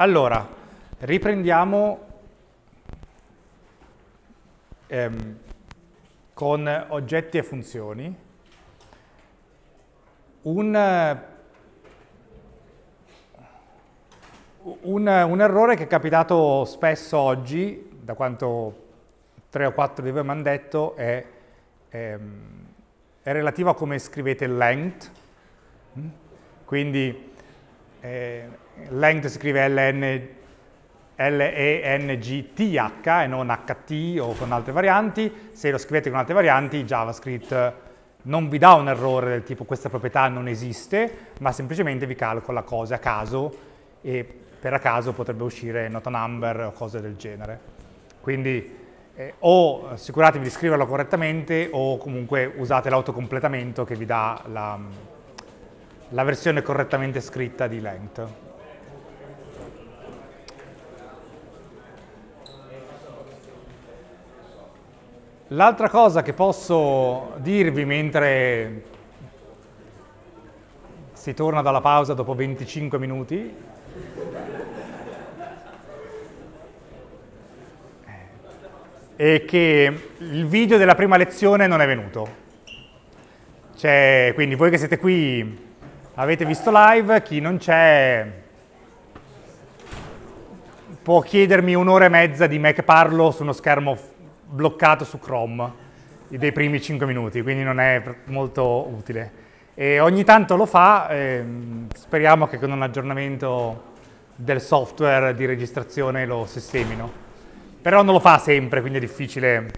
Allora, riprendiamo ehm, con oggetti e funzioni. Un, un, un errore che è capitato spesso oggi, da quanto tre o quattro di voi mi hanno detto, è, ehm, è relativo a come scrivete length. Mm? Quindi eh, length scrive ln, L-E-N-G-T-H e non HT o con altre varianti, se lo scrivete con altre varianti JavaScript non vi dà un errore del tipo questa proprietà non esiste, ma semplicemente vi calcola cose a caso e per a caso potrebbe uscire not a number o cose del genere. Quindi eh, o assicuratevi di scriverlo correttamente o comunque usate l'autocompletamento che vi dà la, la versione correttamente scritta di length. L'altra cosa che posso dirvi mentre si torna dalla pausa dopo 25 minuti eh, è che il video della prima lezione non è venuto. Cioè, quindi voi che siete qui Avete visto live, chi non c'è può chiedermi un'ora e mezza di me che parlo su uno schermo bloccato su Chrome dei primi 5 minuti, quindi non è molto utile. E ogni tanto lo fa, ehm, speriamo che con un aggiornamento del software di registrazione lo sistemino. Però non lo fa sempre, quindi è difficile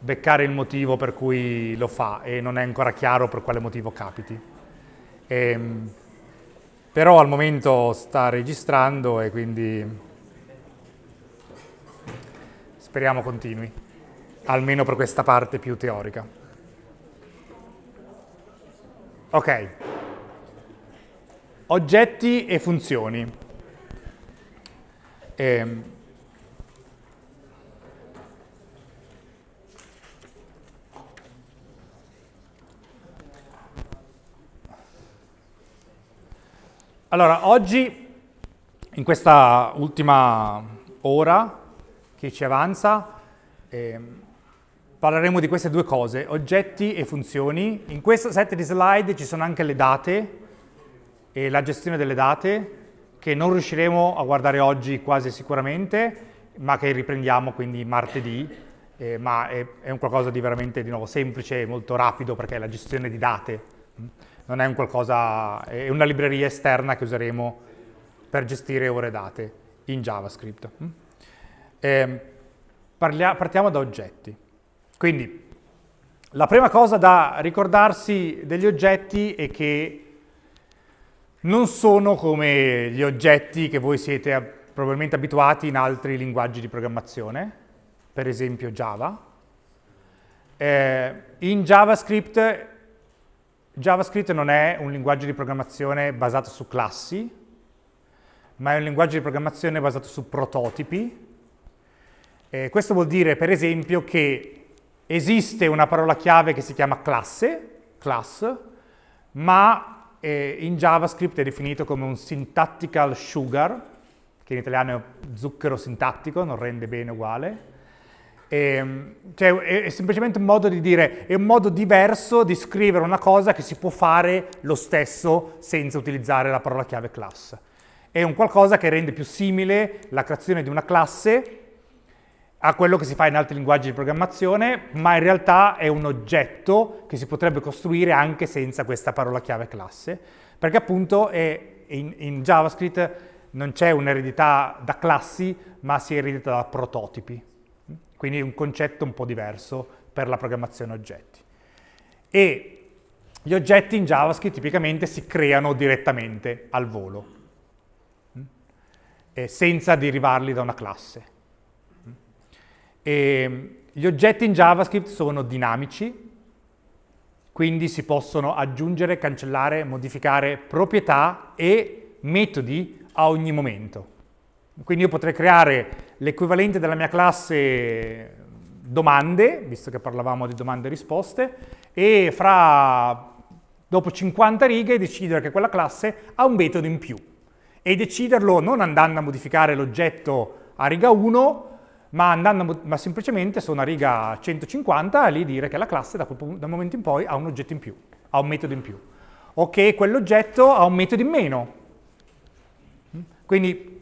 beccare il motivo per cui lo fa e non è ancora chiaro per quale motivo capiti. Ehm, però al momento sta registrando e quindi speriamo continui, almeno per questa parte più teorica. Ok, oggetti e funzioni. Ehm, Allora, oggi, in questa ultima ora che ci avanza, eh, parleremo di queste due cose, oggetti e funzioni. In questo set di slide ci sono anche le date e la gestione delle date, che non riusciremo a guardare oggi quasi sicuramente, ma che riprendiamo quindi martedì, eh, ma è, è, un qualcosa di veramente di nuovo semplice e molto rapido perché è la gestione di date non è un qualcosa, è una libreria esterna che useremo per gestire ore date in JavaScript. Mm? E ehm, partiamo da oggetti. Quindi la prima cosa da ricordarsi degli oggetti è che non sono come gli oggetti che voi siete probabilmente abituati in altri linguaggi di programmazione, per esempio Java. Eh, in JavaScript JavaScript non è un linguaggio di programmazione basato su classi, ma è un linguaggio di programmazione basato su prototipi. Eh, questo vuol dire, per esempio, che esiste una parola chiave che si chiama classe, class, ma eh, in JavaScript è definito come un syntactical sugar, che in italiano è zucchero sintattico, non rende bene uguale, e, ehm, cioè, è, è, semplicemente un modo di dire, è un modo diverso di scrivere una cosa che si può fare lo stesso senza utilizzare la parola chiave class. È un qualcosa che rende più simile la creazione di una classe a quello che si fa in altri linguaggi di programmazione, ma in realtà è un oggetto che si potrebbe costruire anche senza questa parola chiave classe, perché appunto è, in, in JavaScript non c'è un'eredità da classi, ma si eredita da prototipi quindi un concetto un po' diverso per la programmazione oggetti. E gli oggetti in JavaScript tipicamente si creano direttamente al volo, mm, senza derivarli da una classe. Mm. E gli oggetti in JavaScript sono dinamici, quindi si possono aggiungere, cancellare, modificare proprietà e metodi a ogni momento. Quindi io potrei creare l'equivalente della mia classe domande, visto che parlavamo di domande e risposte, e fra dopo 50 righe decidere che quella classe ha un metodo in più e deciderlo non andando a modificare l'oggetto a riga 1, ma, andando, ma semplicemente su una riga 150 e lì dire che la classe da quel momento in poi ha un oggetto in più, ha un metodo in più, o che quell'oggetto ha un metodo in meno. Quindi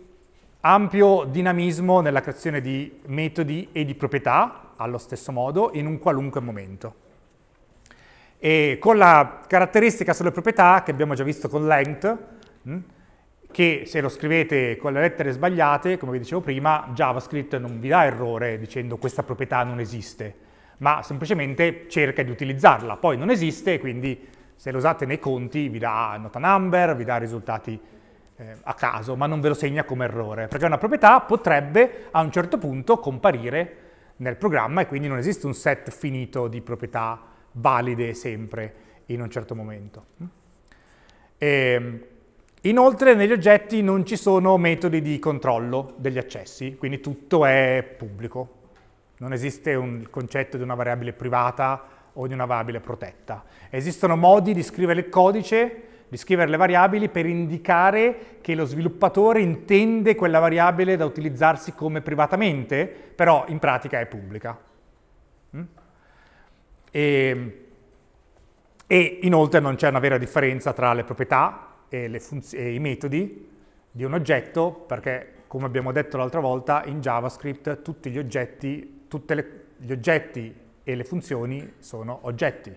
ampio dinamismo nella creazione di metodi e di proprietà, allo stesso modo, in un qualunque momento. E con la caratteristica sulle proprietà che abbiamo già visto con length, hm, che se lo scrivete con le lettere sbagliate, come vi dicevo prima, JavaScript non vi dà errore dicendo questa proprietà non esiste, ma semplicemente cerca di utilizzarla. Poi non esiste, quindi se lo usate nei conti vi dà nota number, vi dà risultati eh, a caso, ma non ve lo segna come errore, perché una proprietà potrebbe a un certo punto comparire nel programma e quindi non esiste un set finito di proprietà valide sempre in un certo momento. E, ehm, Inoltre negli oggetti non ci sono metodi di controllo degli accessi, quindi tutto è pubblico. Non esiste il concetto di una variabile privata o di una variabile protetta. Esistono modi di scrivere il codice di scrivere le variabili per indicare che lo sviluppatore intende quella variabile da utilizzarsi come privatamente, però in pratica è pubblica. Mm? E, e inoltre non c'è una vera differenza tra le proprietà e, le e i metodi di un oggetto, perché come abbiamo detto l'altra volta, in JavaScript tutti gli oggetti, tutte le, gli oggetti e le funzioni sono oggetti.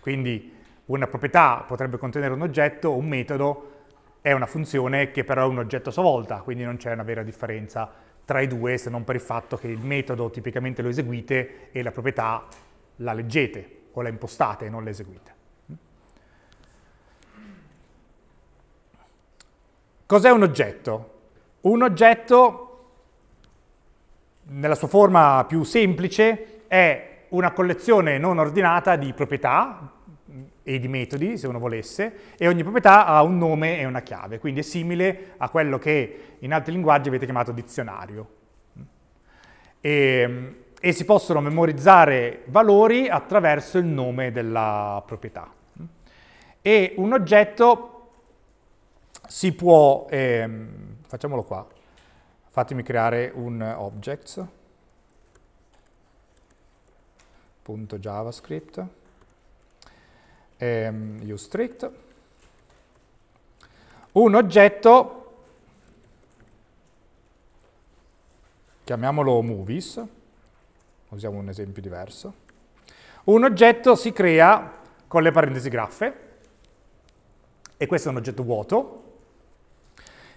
Quindi una proprietà potrebbe contenere un oggetto, un metodo è una funzione che però è un oggetto a sua volta, quindi non c'è una vera differenza tra i due se non per il fatto che il metodo tipicamente lo eseguite e la proprietà la leggete o la impostate e non l'eseguite. Cos'è un oggetto? Un oggetto, nella sua forma più semplice, è una collezione non ordinata di proprietà, e di metodi, se uno volesse, e ogni proprietà ha un nome e una chiave, quindi è simile a quello che in altri linguaggi avete chiamato dizionario. E, e si possono memorizzare valori attraverso il nome della proprietà. E un oggetto si può, ehm, facciamolo qua, fatemi creare un object.javascript ehm, uStrict, un oggetto, chiamiamolo movies, usiamo un esempio diverso, un oggetto si crea con le parentesi graffe, e questo è un oggetto vuoto,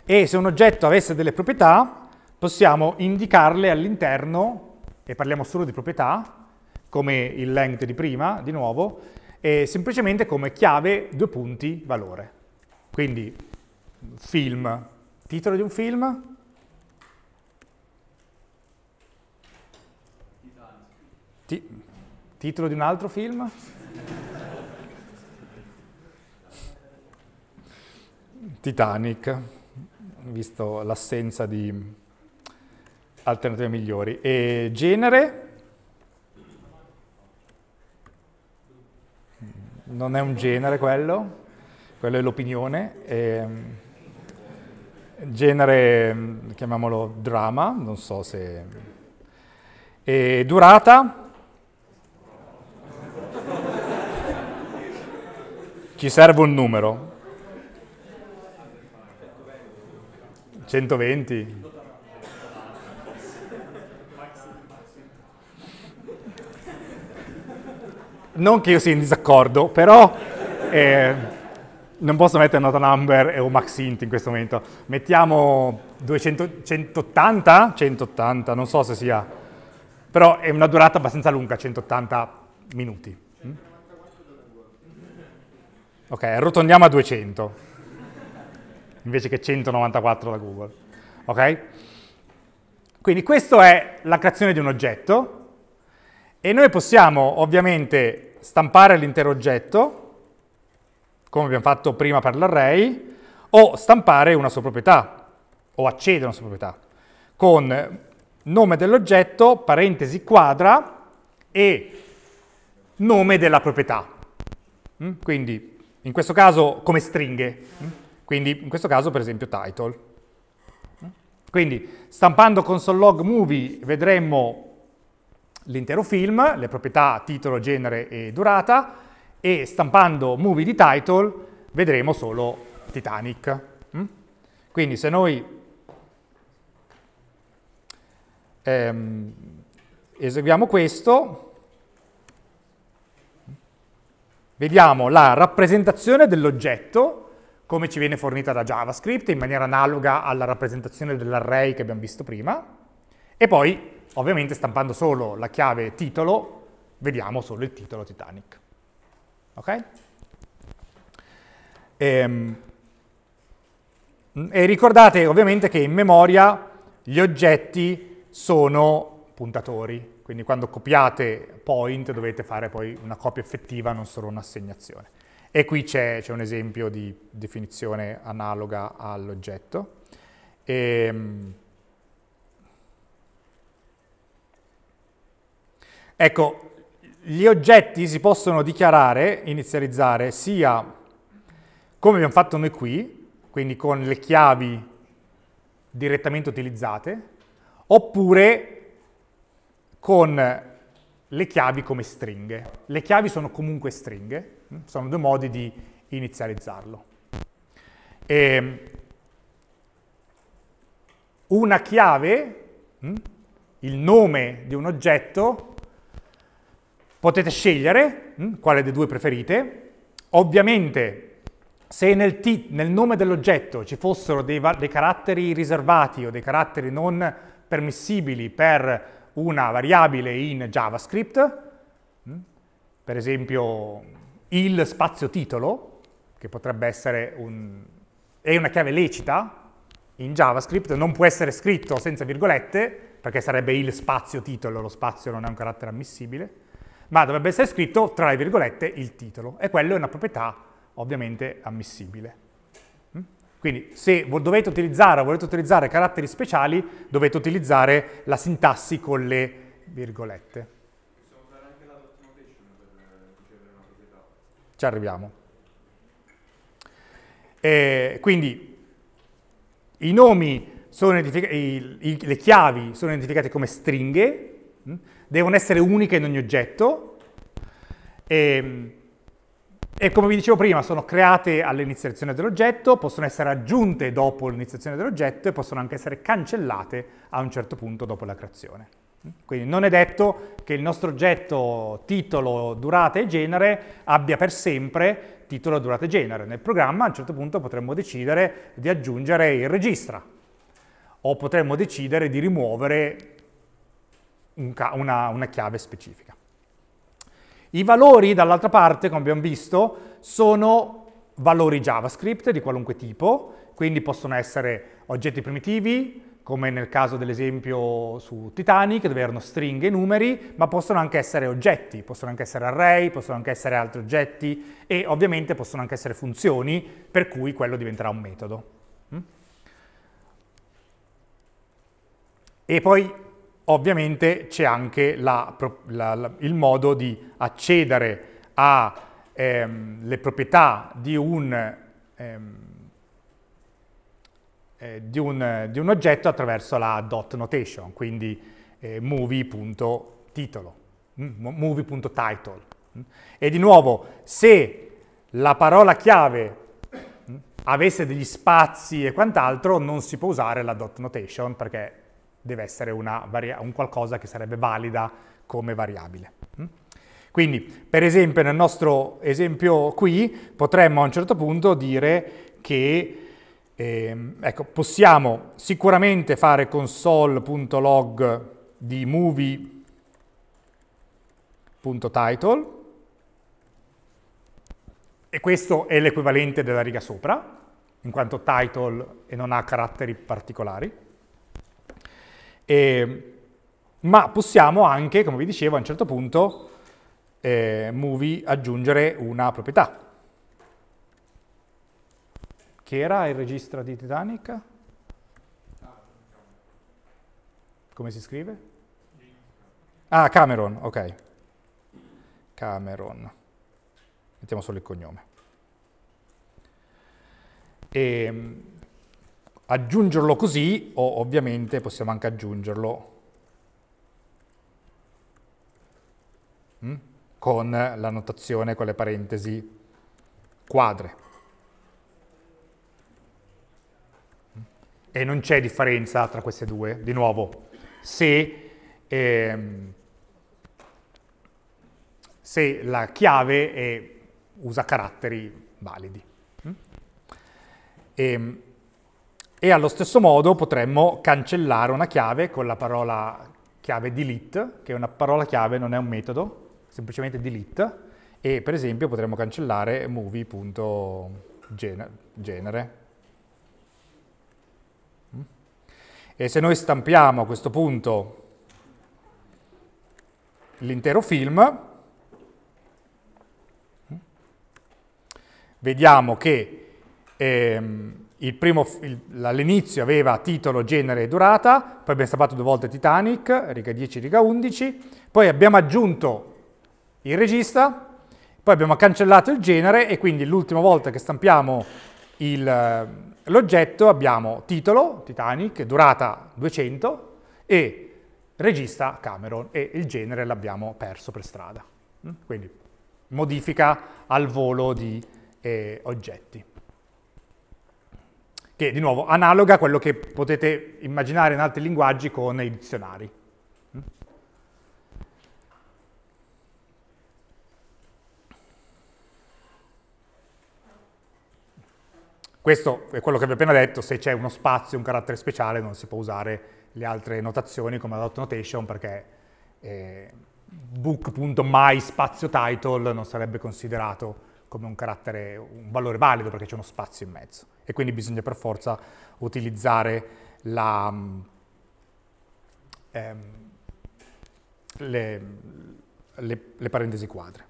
e se un oggetto avesse delle proprietà, possiamo indicarle all'interno, e parliamo solo di proprietà, come il length di prima, di nuovo, eh, semplicemente come chiave due punti valore. Quindi film, titolo di un film, ti, titolo di un altro film, Titanic, visto l'assenza di alternative migliori, e genere, non è un genere quello, quello è l'opinione. Ehm, genere, mm, chiamiamolo drama, non so se... E durata? Ci serve un numero. 120. 120. non che io sia in disaccordo, però eh, non posso mettere not a number o maxint in questo momento. Mettiamo 200, 180? 180, non so se sia, però è una durata abbastanza lunga, 180 minuti. Mm? Ok, arrotondiamo a 200, invece che 194 da Google. Ok? Quindi questa è la creazione di un oggetto e noi possiamo ovviamente stampare l'intero oggetto, come abbiamo fatto prima per l'array, o stampare una sua proprietà, o accedere a una sua proprietà, con nome dell'oggetto, parentesi quadra e nome della proprietà. Mm? Quindi, in questo caso, come stringhe. Mm? Quindi, in questo caso, per esempio, title. Mm? Quindi, stampando console movie vedremmo l'intero film, le proprietà, titolo, genere e durata, e stampando movie di title vedremo solo Titanic. Mm? Quindi se noi ehm, eseguiamo questo, vediamo la rappresentazione dell'oggetto come ci viene fornita da JavaScript in maniera analoga alla rappresentazione dell'array che abbiamo visto prima e poi ovviamente stampando solo la chiave titolo, vediamo solo il titolo Titanic. Ok? E, ehm, e ricordate ovviamente che in memoria gli oggetti sono puntatori, quindi quando copiate point dovete fare poi una copia effettiva, non solo un'assegnazione. E qui c'è un esempio di definizione analoga all'oggetto. Ehm, Ecco, gli oggetti si possono dichiarare, inizializzare, sia come abbiamo fatto noi qui, quindi con le chiavi direttamente utilizzate, oppure con le chiavi come stringhe. Le chiavi sono comunque stringhe, sono due modi di inizializzarlo. E ehm, una chiave, hm, il nome di un oggetto, Potete scegliere mh, mm, quale dei due preferite. Ovviamente se nel, nel nome dell'oggetto ci fossero dei, dei caratteri riservati o dei caratteri non permissibili per una variabile in JavaScript, mm, per esempio il spazio titolo, che potrebbe essere un, è una chiave lecita in JavaScript, non può essere scritto senza virgolette, perché sarebbe il spazio titolo, lo spazio non è un carattere ammissibile, ma dovrebbe essere scritto tra le virgolette il titolo e quello è una proprietà ovviamente ammissibile. Mm? Quindi se dovete utilizzare o volete utilizzare caratteri speciali dovete utilizzare la sintassi con le virgolette. Ci arriviamo. E quindi i nomi sono identificati, le chiavi sono identificate come stringhe Hm? devono essere uniche in ogni oggetto e, ehm, e come vi dicevo prima sono create all'iniziazione dell'oggetto, possono essere aggiunte dopo l'iniziazione dell'oggetto e possono anche essere cancellate a un certo punto dopo la creazione. Hm? Quindi non è detto che il nostro oggetto titolo, durata e genere abbia per sempre titolo, durata e genere. Nel programma a un certo punto potremmo decidere di aggiungere il registra o potremmo decidere di rimuovere un una, una chiave specifica. I valori, dall'altra parte, come abbiamo visto, sono valori JavaScript di qualunque tipo, quindi possono essere oggetti primitivi, come nel caso dell'esempio su Titanic, dove erano stringhe e numeri, ma possono anche essere oggetti, possono anche essere array, possono anche essere altri oggetti e ovviamente possono anche essere funzioni, per cui quello diventerà un metodo. Mm? E poi Ovviamente c'è anche la, la, la, il modo di accedere alle ehm, proprietà di un, ehm, eh, di, un, di un, oggetto attraverso la dot notation, quindi eh, movie.titolo, movie.title. Mm, mm. E di nuovo, se la parola chiave mm, avesse degli spazi e quant'altro, non si può usare la dot notation perché deve essere varia- un qualcosa che sarebbe valida come variabile. Mm? Quindi, per esempio, nel nostro esempio qui, potremmo a un certo punto dire che eh, ecco, possiamo sicuramente fare console.log di movie.title e questo è l'equivalente della riga sopra, in quanto title e non ha caratteri particolari. E, ma possiamo anche, come vi dicevo, a un certo punto eh, movie aggiungere una proprietà. Che era il registro di Titanic? Come si scrive? Ah, Cameron, ok. Cameron. Mettiamo solo il cognome. E, ehm, aggiungerlo così o ovviamente possiamo anche aggiungerlo con la notazione con le parentesi quadre. E non c'è differenza tra queste due, di nuovo, se, ehm, se la chiave è, usa caratteri validi. Mm? Ehm, e allo stesso modo potremmo cancellare una chiave con la parola chiave delete, che è una parola chiave, non è un metodo, semplicemente delete, e per esempio potremmo cancellare movie.genere. Mm? E se noi stampiamo a questo punto l'intero film, mm? vediamo che ehm, all'inizio aveva titolo, genere e durata, poi abbiamo stampato due volte Titanic, riga 10, riga 11, poi abbiamo aggiunto il regista, poi abbiamo cancellato il genere e quindi l'ultima volta che stampiamo l'oggetto abbiamo titolo, Titanic, durata 200 e regista Cameron e il genere l'abbiamo perso per strada. Mm? Quindi modifica al volo di eh, oggetti che di nuovo analoga a quello che potete immaginare in altri linguaggi con i dizionari. Questo è quello che vi ho appena detto, se c'è uno spazio, un carattere speciale, non si può usare le altre notazioni come la dot notation perché eh, book.my spazio title non sarebbe considerato come un carattere, un valore valido perché c'è uno spazio in mezzo e quindi bisogna per forza utilizzare la, mm, ehm, le, le, le, parentesi quadre.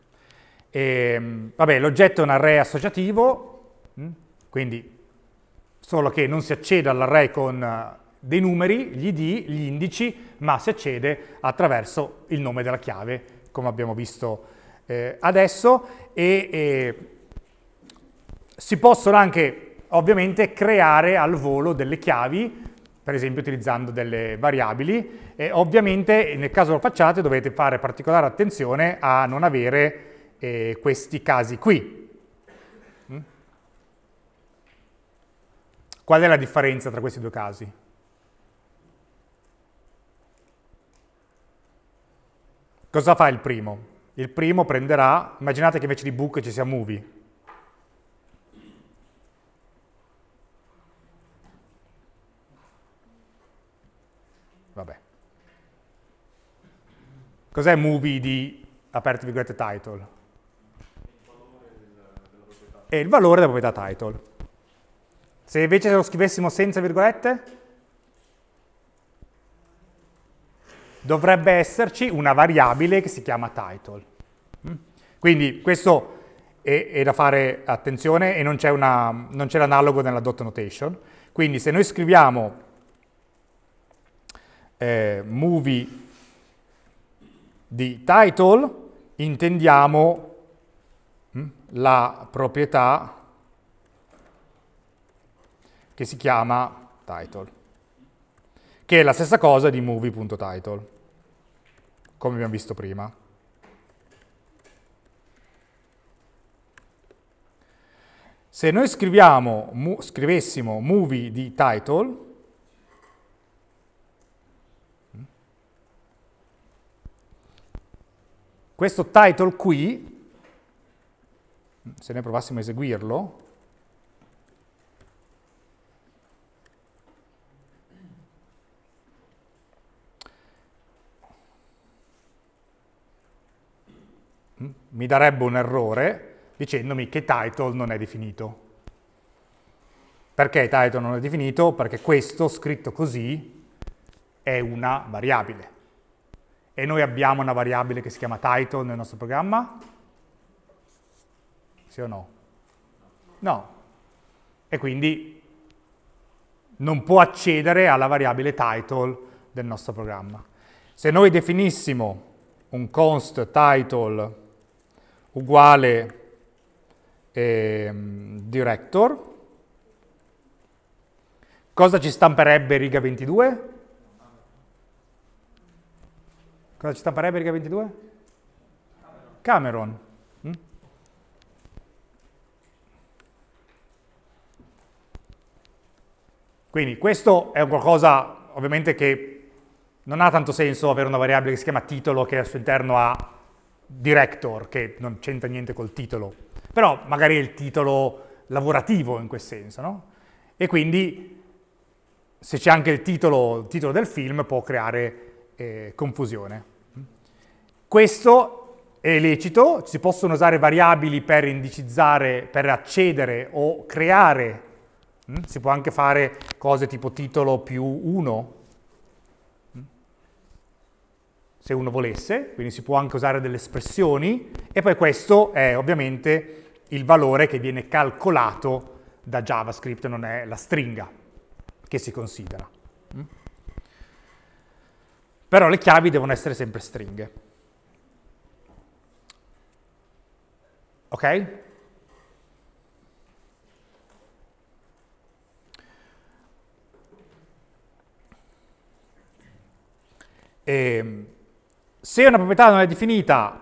E, mm, vabbè, l'oggetto è un array associativo, mm, quindi solo che non si accede all'array con eh, dei numeri, gli ID, gli indici, ma si accede attraverso il nome della chiave, come abbiamo visto eh, adesso e, e si possono anche ovviamente creare al volo delle chiavi per esempio utilizzando delle variabili. E ovviamente nel caso lo facciate dovete fare particolare attenzione a non avere eh, questi casi qui. Mm? Qual è la differenza tra questi due casi? Cosa fa il primo? Il primo prenderà, immaginate che invece di book ci sia movie. Vabbè. Cos'è movie di, aperto virgolette, title? È il valore della proprietà title. Se invece lo scrivessimo senza virgolette? dovrebbe esserci una variabile che si chiama title. Quindi questo è, è da fare attenzione e non c'è l'analogo nella dot notation. Quindi se noi scriviamo eh, movie di title, intendiamo hm, la proprietà che si chiama title, che è la stessa cosa di movie.title, come abbiamo visto prima. Se noi scriviamo, mu, scrivessimo movie di title, questo title qui, se noi provassimo a eseguirlo, mi darebbe un errore, dicendomi che title non è definito. Perché title non è definito? Perché questo, scritto così, è una variabile. E noi abbiamo una variabile che si chiama title nel nostro programma? Sì o no? No. E quindi non può accedere alla variabile title del nostro programma. Se noi definissimo un const title uguale ehm, director. Cosa ci stamperebbe riga 22? Cosa ci stamperebbe riga 22? Cameron. Mm? Quindi questo è qualcosa ovviamente che non ha tanto senso avere una variabile che si chiama titolo che al suo interno ha director, che non c'entra niente col titolo però magari è il titolo lavorativo in quel senso, no? E quindi se c'è anche il titolo, il titolo, del film può creare eh, confusione. Questo è lecito, si possono usare variabili per indicizzare, per accedere o creare, mm? si può anche fare cose tipo titolo più 1, se uno volesse, quindi si può anche usare delle espressioni e poi questo è ovviamente il valore che viene calcolato da JavaScript, non è la stringa che si considera. Mm? Però le chiavi devono essere sempre stringhe. Ok? E, ehm, se una proprietà non è definita,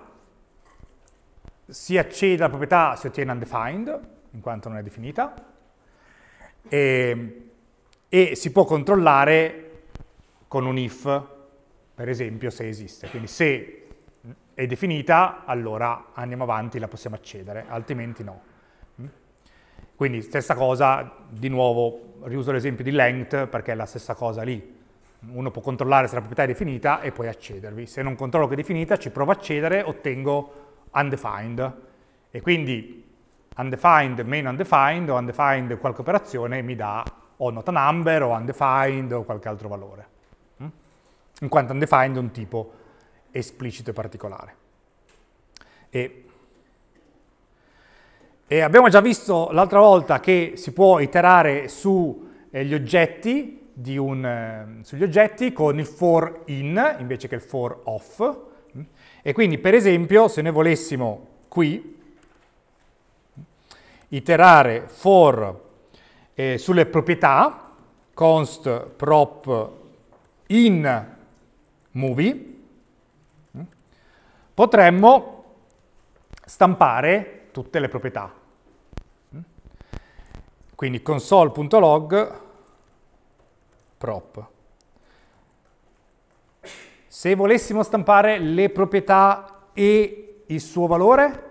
si accede alla proprietà, si ottiene undefined, in quanto non è definita, e, e si può controllare con un if, per esempio, se esiste. Quindi se è definita, allora andiamo avanti, la possiamo accedere, altrimenti no. Mm? Quindi stessa cosa, di nuovo riuso l'esempio di length perché è la stessa cosa lì uno può controllare se la proprietà è definita e poi accedervi. Se non controllo che è definita, ci provo a accedere, ottengo undefined. E quindi undefined meno undefined o undefined qualche operazione mi dà o not a number o undefined o qualche altro valore. Mm? In quanto undefined è un tipo esplicito e particolare. E, e abbiamo già visto l'altra volta che si può iterare sugli eh, oggetti un, ehm, sugli oggetti con il for in invece che il for off. E quindi, per esempio, se noi volessimo qui iterare for eh, sulle proprietà, const prop in movie, mm, potremmo stampare tutte le proprietà. Mm. Quindi console.log prop. Se volessimo stampare le proprietà e il suo valore,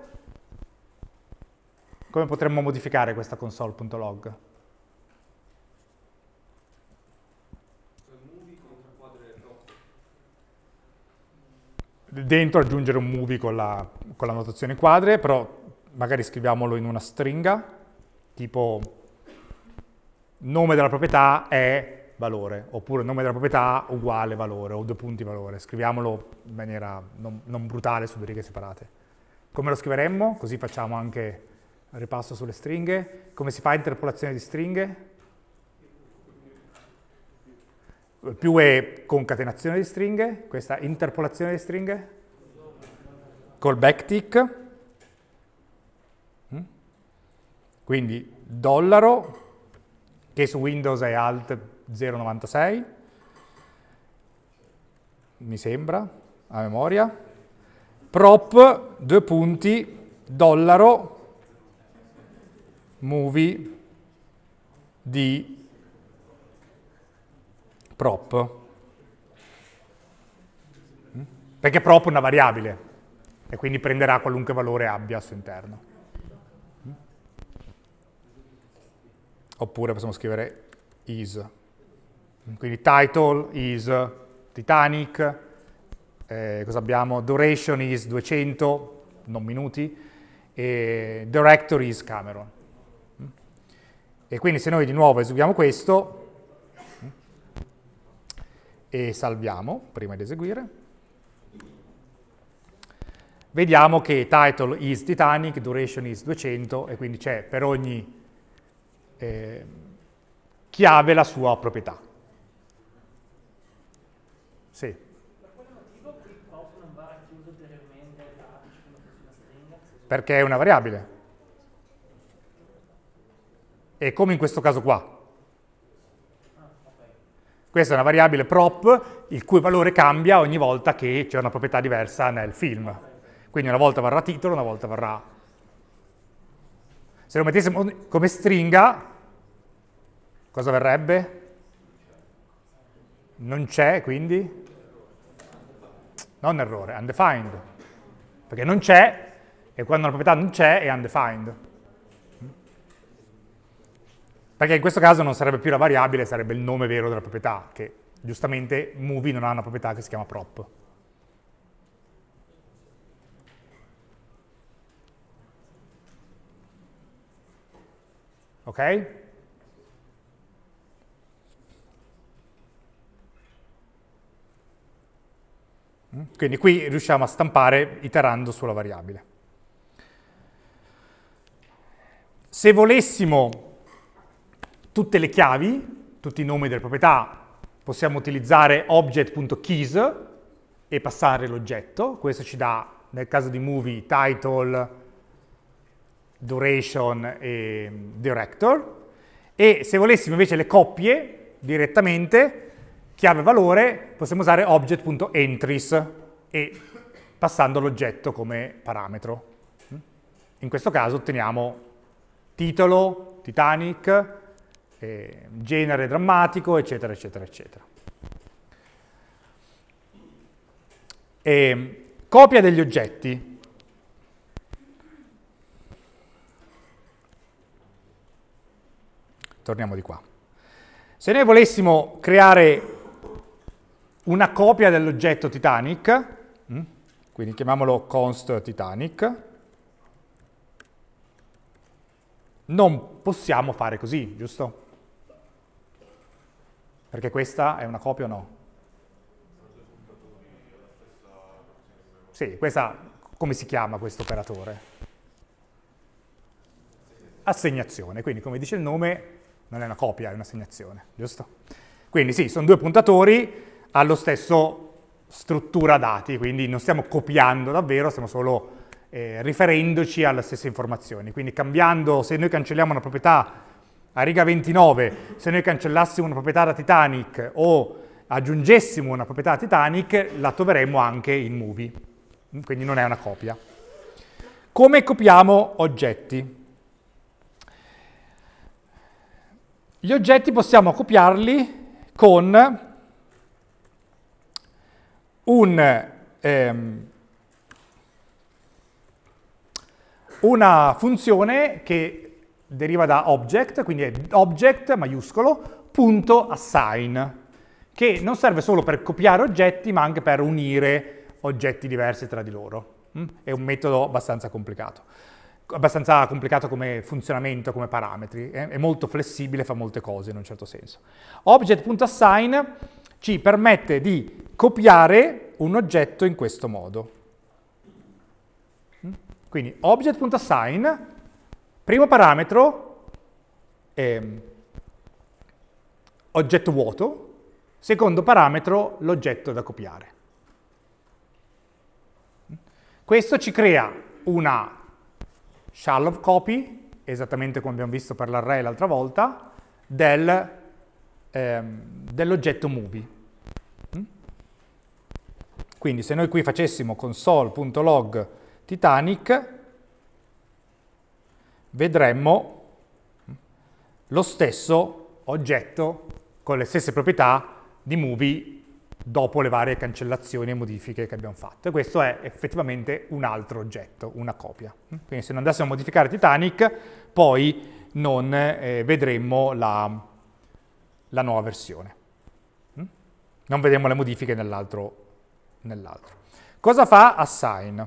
come potremmo modificare questa console.log? Dentro aggiungere un movie con la, con la notazione quadre, però magari scriviamolo in una stringa, tipo nome della proprietà è valore, oppure nome della proprietà uguale valore, o due punti valore. Scriviamolo in maniera non, non brutale su due righe separate. Come lo scriveremmo? Così facciamo anche ripasso sulle stringhe. Come si fa interpolazione di stringhe? Più è concatenazione di stringhe, questa interpolazione di stringhe, col backtick. Mm? Quindi dollaro, che su Windows è alt 0,96, mi sembra, a memoria, prop, due punti, dollaro, movie di prop. Perché prop è una variabile e quindi prenderà qualunque valore abbia al suo interno. Oppure possiamo scrivere is quindi title is Titanic, eh, cosa abbiamo? Duration is 200, non minuti, e director is Cameron. Mm? E quindi se noi di nuovo eseguiamo questo mm, e salviamo prima di eseguire, vediamo che title is Titanic, duration is 200 e quindi c'è per ogni eh, chiave la sua proprietà. Sì. Per quale motivo QuickPop non va chiuso ulteriormente a Perché è una variabile. E come in questo caso qua. Questa è una variabile prop, il cui valore cambia ogni volta che c'è una proprietà diversa nel film. Quindi una volta varrà titolo, una volta varrà... Se lo mettessimo come stringa, cosa verrebbe? Non c'è, quindi non errore, undefined, perché non c'è e quando la proprietà non c'è è undefined. Perché in questo caso non sarebbe più la variabile, sarebbe il nome vero della proprietà, che giustamente movie non ha una proprietà che si chiama prop. Ok? Quindi qui riusciamo a stampare iterando sulla variabile. Se volessimo tutte le chiavi, tutti i nomi delle proprietà, possiamo utilizzare object.keys e passare l'oggetto. Questo ci dà, nel caso di movie, title, duration e director. E se volessimo invece le coppie direttamente, chiave valore possiamo usare object.entries e passando l'oggetto come parametro. Mm? In questo caso otteniamo titolo, Titanic, eh, genere drammatico, eccetera, eccetera, eccetera. E, copia degli oggetti. Torniamo di qua. Se noi volessimo creare una copia dell'oggetto Titanic, mm, quindi chiamiamolo const Titanic, non possiamo fare così, giusto? Perché questa è una copia o no? Sì, questa, come si chiama questo operatore? Assegnazione, quindi come dice il nome non è una copia, è un'assegnazione, giusto? Quindi sì, sono due puntatori, allo stesso struttura dati, quindi non stiamo copiando davvero, stiamo solo eh, riferendoci alle stesse informazioni. Quindi cambiando, se noi cancelliamo una proprietà a riga 29, se noi cancellassimo una proprietà da Titanic o aggiungessimo una proprietà da Titanic, la troveremmo anche in movie, quindi non è una copia. Come copiamo oggetti? Gli oggetti possiamo copiarli con un, ehm, una funzione che deriva da object, quindi è object maiuscolo, punto assign, che non serve solo per copiare oggetti, ma anche per unire oggetti diversi tra di loro. Mm? È un metodo abbastanza complicato, abbastanza complicato come funzionamento, come parametri, è molto flessibile, fa molte cose in un certo senso. Object.assign ci permette di copiare un oggetto in questo modo. Mm? Quindi object.assign, primo parametro, ehm, oggetto vuoto, secondo parametro l'oggetto da copiare. Mm? Questo ci crea una shallow copy, esattamente come abbiamo visto per l'array l'altra volta, del, ehm, dell'oggetto movie. Quindi se noi qui facessimo console.log Titanic, vedremmo lo stesso oggetto con le stesse proprietà di movie dopo le varie cancellazioni e modifiche che abbiamo fatto. E questo è effettivamente un altro oggetto, una copia. Quindi se non andassimo a modificare Titanic, poi non eh, vedremmo la, la nuova versione. Non vedremo le modifiche nell'altro oggetto nell'altro. Cosa fa assign?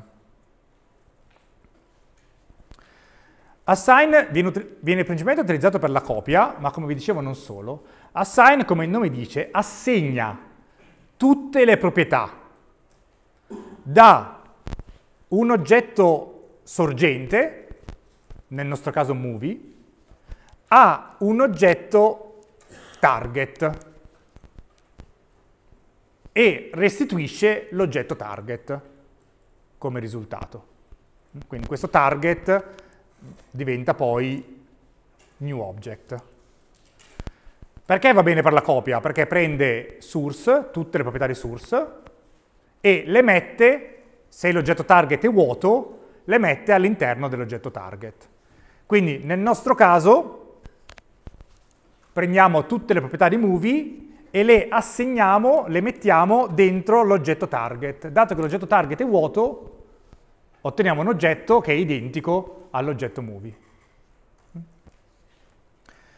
Assign viene, viene principalmente utilizzato per la copia, ma come vi dicevo non solo. Assign, come il nome dice, assegna tutte le proprietà da un oggetto sorgente, nel nostro caso movie, a un oggetto target, e restituisce l'oggetto target come risultato. Quindi questo target diventa poi new object. Perché va bene per la copia? Perché prende source, tutte le proprietà di source, e le mette, se l'oggetto target è vuoto, le mette all'interno dell'oggetto target. Quindi nel nostro caso prendiamo tutte le proprietà di movie e le assegniamo, le mettiamo dentro l'oggetto target. Dato che l'oggetto target è vuoto, otteniamo un oggetto che è identico all'oggetto movie.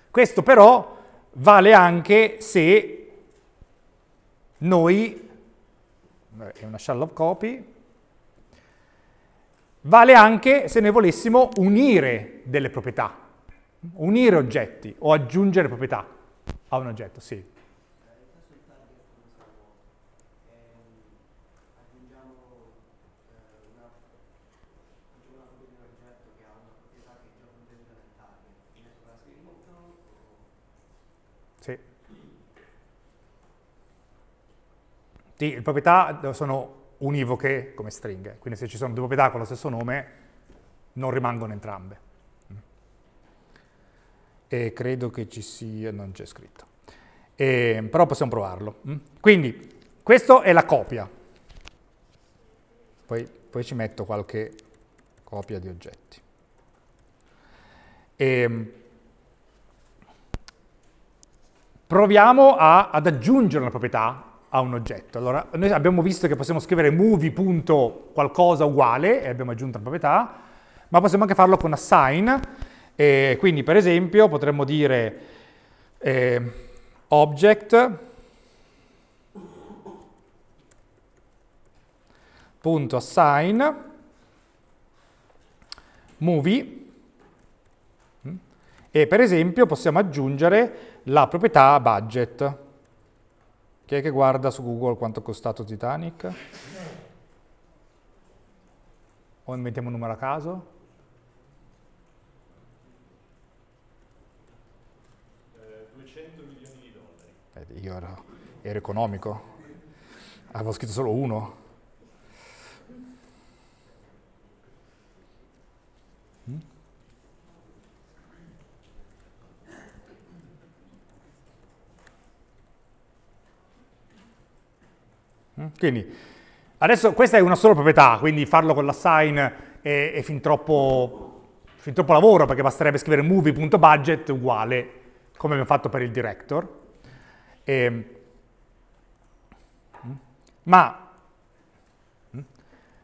Questo però vale anche se noi, è una shallow copy, vale anche se noi volessimo unire delle proprietà, unire oggetti o aggiungere proprietà a un oggetto, sì. Sì, le proprietà sono univoche come stringhe, quindi se ci sono due proprietà con lo stesso nome non rimangono entrambe. Mm. E credo che ci sia, non c'è scritto. E, però possiamo provarlo. Mm. Quindi, questa è la copia. Poi, poi, ci metto qualche copia di oggetti. E, ehm, proviamo a, ad aggiungere una proprietà a un oggetto. Allora, noi abbiamo visto che possiamo scrivere movie.qualcosa uguale e abbiamo aggiunto la proprietà, ma possiamo anche farlo con assign. E quindi, per esempio, potremmo dire eh, object.assign movie hm? e per esempio possiamo aggiungere la proprietà budget. Chi è che guarda su Google quanto è costato Titanic? O mettiamo un numero a caso? Eh, 200 milioni di dollari. Eh, io ero, ero economico, avevo scritto solo uno. Mm? Quindi, adesso questa è una sola proprietà, quindi farlo con l'assign è, è fin, troppo, fin troppo lavoro, perché basterebbe scrivere movie.budget uguale, come abbiamo fatto per il director. E, ehm, mm? ma mm?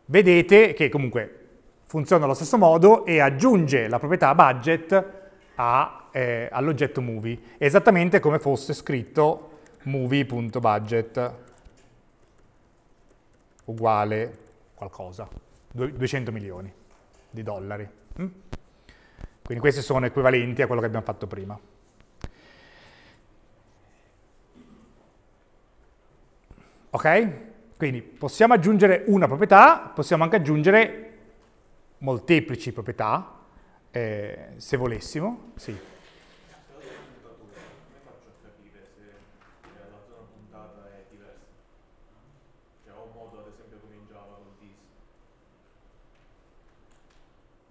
vedete che comunque funziona allo stesso modo e aggiunge la proprietà budget eh, all'oggetto movie, esattamente come fosse scritto movie.budget uguale qualcosa, 200 milioni di dollari. Mm? Quindi questi sono equivalenti a quello che abbiamo fatto prima. Ok? Quindi possiamo aggiungere una proprietà, possiamo anche aggiungere molteplici proprietà, eh, se volessimo. Sì.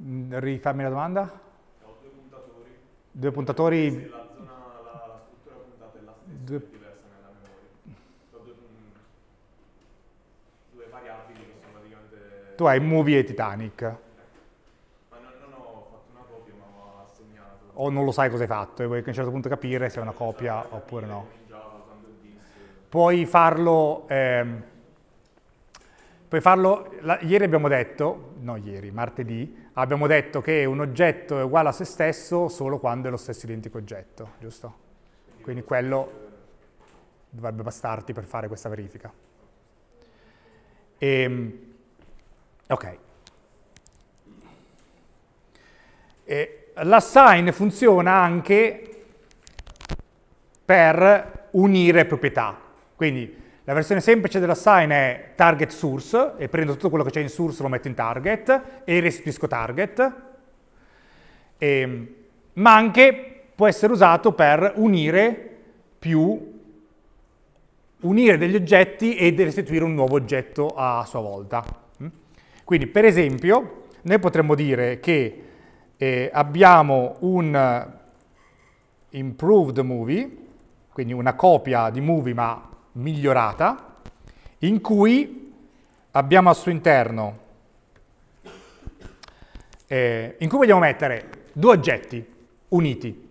Mm, Rifammi la domanda. Ho due puntatori. Due puntatori... Sì, la zona, la struttura puntata è la stessa, due... è diversa nella memoria. due, due variabili che sono praticamente... Tu hai movie e Titanic. Eh. Ma non, non ho fatto una copia, ma ho assegnato. O non lo sai cosa hai fatto e vuoi a un certo punto capire se è una cioè, copia oppure no. Puoi farlo... Ehm, Puoi farlo, la, ieri abbiamo detto, no ieri, martedì, abbiamo detto che un oggetto è uguale a se stesso solo quando è lo stesso identico oggetto, giusto? Quindi quello dovrebbe bastarti per fare questa verifica. Ehm, e, ok. L'assign funziona anche per unire proprietà. Quindi la versione semplice dell'assign è target source e prendo tutto quello che c'è in source lo metto in target e restituisco target, e, ehm, ma anche può essere usato per unire più unire degli oggetti e restituire un nuovo oggetto a sua volta. Mm? Quindi, per esempio, noi potremmo dire che eh, abbiamo un eh, improved movie, quindi una copia di movie ma migliorata in cui abbiamo al suo interno, eh, in cui vogliamo mettere due oggetti uniti,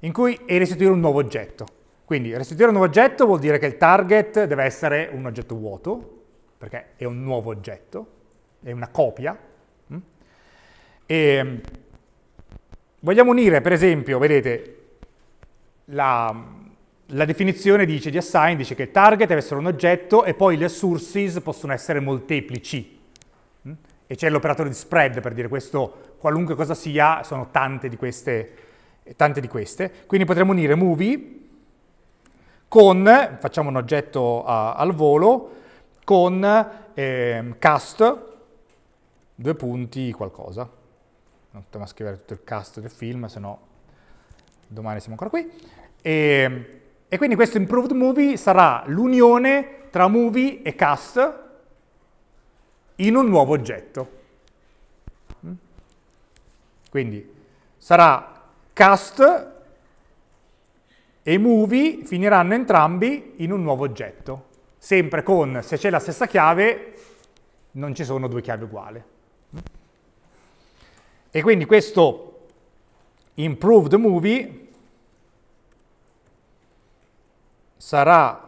in cui e restituire un nuovo oggetto. Quindi restituire un nuovo oggetto vuol dire che il target deve essere un oggetto vuoto, perché è un nuovo oggetto, è una copia. Mm? E mm, vogliamo unire, per esempio, vedete, la, la definizione dice, di assign dice che il target deve essere un oggetto e poi le sources possono essere molteplici. Mm? E c'è l'operatore di spread per dire questo, qualunque cosa sia, sono tante di queste. Tante di queste. Quindi potremmo unire movie con, facciamo un oggetto a, al volo, con eh, cast, due punti qualcosa. Non potremmo scrivere tutto il cast del film, se no domani siamo ancora qui. E ehm, e quindi questo improved movie sarà l'unione tra movie e cast in un nuovo oggetto. Mm? Quindi sarà cast e movie finiranno entrambi in un nuovo oggetto, sempre con, se c'è la stessa chiave, non ci sono due chiavi uguali. Mm? E quindi questo improved movie sarà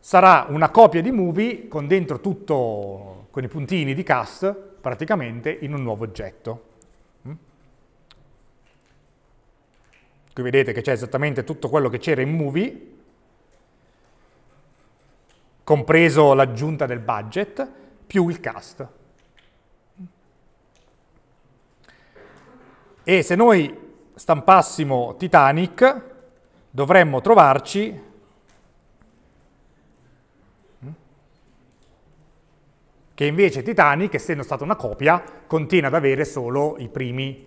sarà una copia di movie con dentro tutto, con i puntini di cast, praticamente in un nuovo oggetto. Mm? Qui vedete che c'è esattamente tutto quello che c'era in movie, compreso l'aggiunta del budget, più il cast. E se noi stampassimo Titanic, dovremmo trovarci che invece Titanic, essendo stata una copia, continua ad avere solo i primi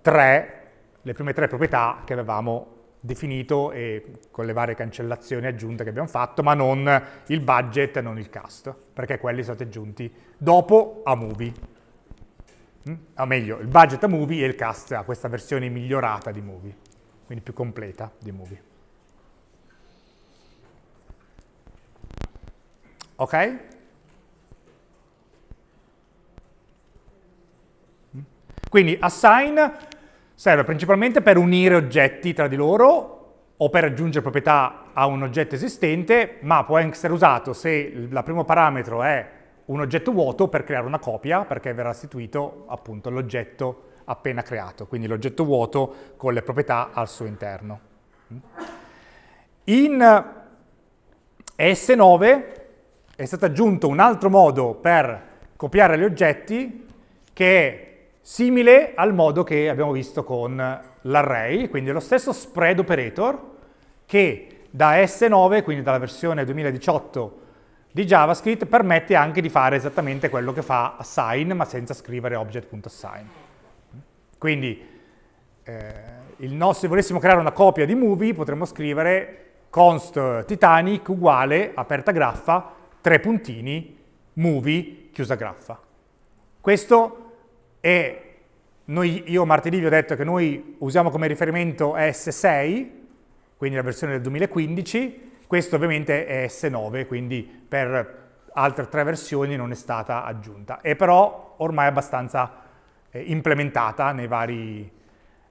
tre, le prime tre proprietà che avevamo definito e con le varie cancellazioni aggiunte che abbiamo fatto, ma non il budget, non il cast, perché quelli sono stati aggiunti dopo a Movie. Mm? Ah, o meglio, il budget a movie e il cast a questa versione migliorata di movie, quindi più completa di movie. Ok? Mm? Quindi assign serve principalmente per unire oggetti tra di loro o per aggiungere proprietà a un oggetto esistente, ma può anche essere usato se il primo parametro è un oggetto vuoto per creare una copia perché verrà restituito appunto l'oggetto appena creato, quindi l'oggetto vuoto con le proprietà al suo interno. In S9 è stato aggiunto un altro modo per copiare gli oggetti che è simile al modo che abbiamo visto con l'array, quindi lo stesso spread operator che da S9, quindi dalla versione 2018 di JavaScript permette anche di fare esattamente quello che fa assign, ma senza scrivere object.assign. Quindi, eh, no, se volessimo creare una copia di movie, potremmo scrivere const Titanic uguale, aperta graffa, tre puntini, movie, chiusa graffa. Questo è, noi, io martedì vi ho detto che noi usiamo come riferimento S6, quindi la versione del 2015, questo ovviamente è S9, quindi per altre tre versioni non è stata aggiunta. È però ormai abbastanza eh, implementata nei vari,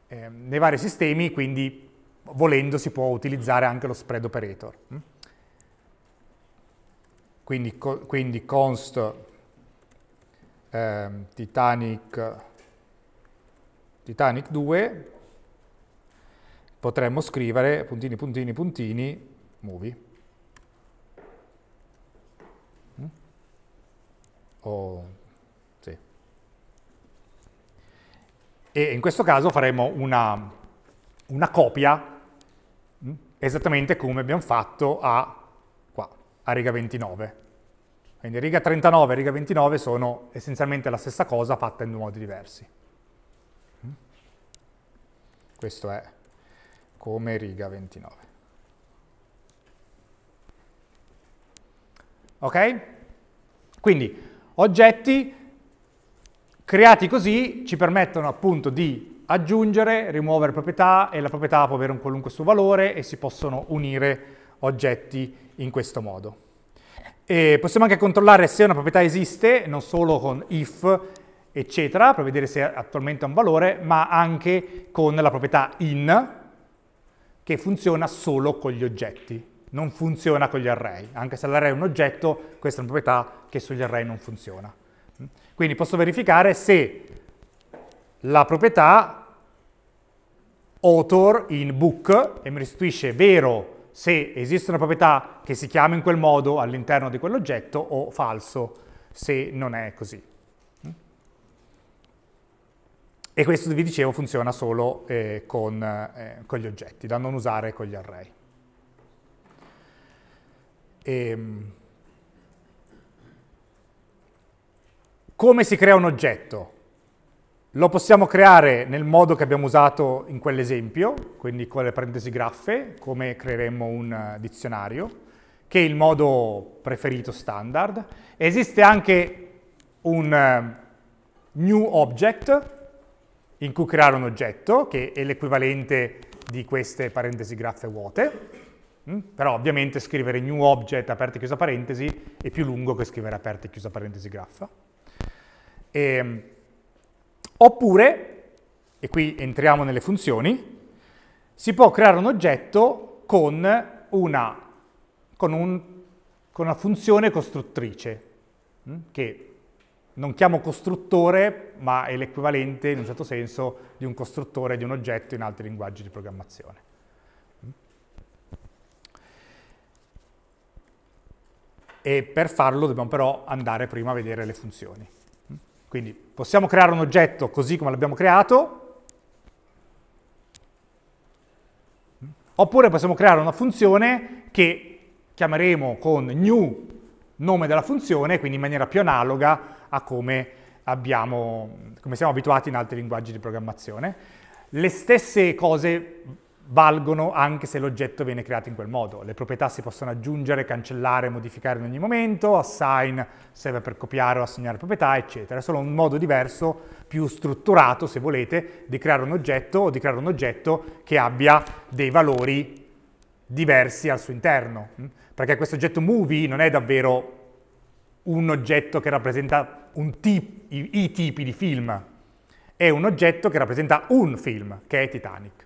eh, nei vari sistemi, quindi volendo si può utilizzare anche lo spread operator. Mm? Quindi, co quindi const eh, Titanic, Titanic 2 potremmo scrivere puntini puntini puntini movie mm? o sì. e in questo caso faremo una, una copia mm? esattamente come abbiamo fatto a, qua, a riga 29 quindi riga 39 e riga 29 sono essenzialmente la stessa cosa fatta in due modi diversi. Mm? Questo è come riga 29. Ok? Quindi oggetti creati così ci permettono appunto di aggiungere, rimuovere proprietà e la proprietà può avere un qualunque suo valore e si possono unire oggetti in questo modo. E possiamo anche controllare se una proprietà esiste, non solo con if, eccetera, per vedere se attualmente ha un valore, ma anche con la proprietà in, che funziona solo con gli oggetti non funziona con gli array, anche se l'array è un oggetto, questa è una proprietà che sugli array non funziona. Quindi posso verificare se la proprietà author in book e mi restituisce vero se esiste una proprietà che si chiama in quel modo all'interno di quell'oggetto o falso se non è così. E questo, vi dicevo, funziona solo eh, con, eh, con gli oggetti, da non usare con gli array. Ehm, come si crea un oggetto? Lo possiamo creare nel modo che abbiamo usato in quell'esempio, quindi con le parentesi graffe, come creeremmo un eh, dizionario, che è il modo preferito standard. Esiste anche un eh, new object in cui creare un oggetto, che è l'equivalente di queste parentesi graffe vuote. Mm? Però ovviamente scrivere new object aperta e chiusa parentesi è più lungo che scrivere aperta e chiusa parentesi graffa. E, ehm, oppure, e qui entriamo nelle funzioni, si può creare un oggetto con una, con un, con una funzione costruttrice, mm? che non chiamo costruttore, ma è l'equivalente in un certo senso di un costruttore di un oggetto in altri linguaggi di programmazione. e per farlo dobbiamo però andare prima a vedere le funzioni. Quindi possiamo creare un oggetto così come l'abbiamo creato, oppure possiamo creare una funzione che chiameremo con new nome della funzione, quindi in maniera più analoga a come, abbiamo, come siamo abituati in altri linguaggi di programmazione. Le stesse cose valgono anche se l'oggetto viene creato in quel modo. Le proprietà si possono aggiungere, cancellare, modificare in ogni momento, assign serve per copiare o assegnare proprietà, eccetera. È solo un modo diverso, più strutturato, se volete, di creare un oggetto o di creare un oggetto che abbia dei valori diversi al suo interno. Hm? Perché questo oggetto movie non è davvero un oggetto che rappresenta tip, i, i tipi di film, è un oggetto che rappresenta un film, che è Titanic.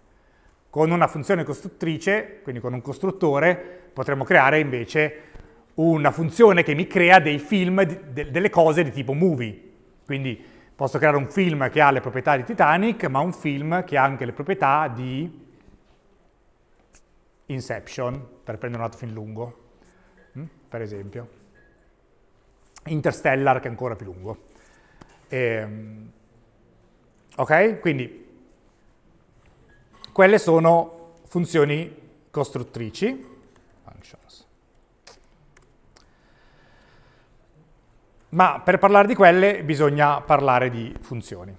Con una funzione costruttrice, quindi con un costruttore, potremmo creare invece una funzione che mi crea dei film, de delle cose di tipo movie. Quindi posso creare un film che ha le proprietà di Titanic, ma un film che ha anche le proprietà di Inception, per prendere un altro film lungo, mm, per esempio. Interstellar, che è ancora più lungo. E, ehm, ok? Quindi quelle sono funzioni costruttrici. Functions. Ma per parlare di quelle bisogna parlare di funzioni.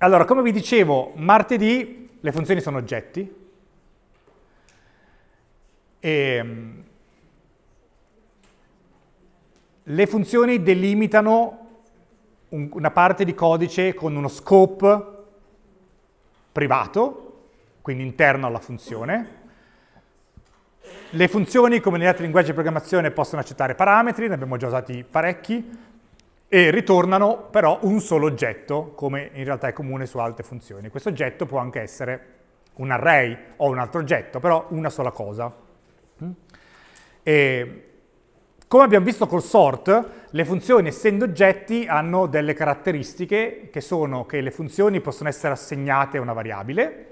Allora, come vi dicevo, martedì le funzioni sono oggetti. E ehm, le funzioni delimitano una parte di codice con uno scope privato, quindi interno alla funzione. Le funzioni, come negli altri linguaggi di programmazione, possono accettare parametri, ne abbiamo già usati parecchi, e ritornano però un solo oggetto, come in realtà è comune su altre funzioni. Questo oggetto può anche essere un array o un altro oggetto, però una sola cosa. Mm? E come abbiamo visto col sort, le funzioni essendo oggetti hanno delle caratteristiche che sono che le funzioni possono essere assegnate a una variabile,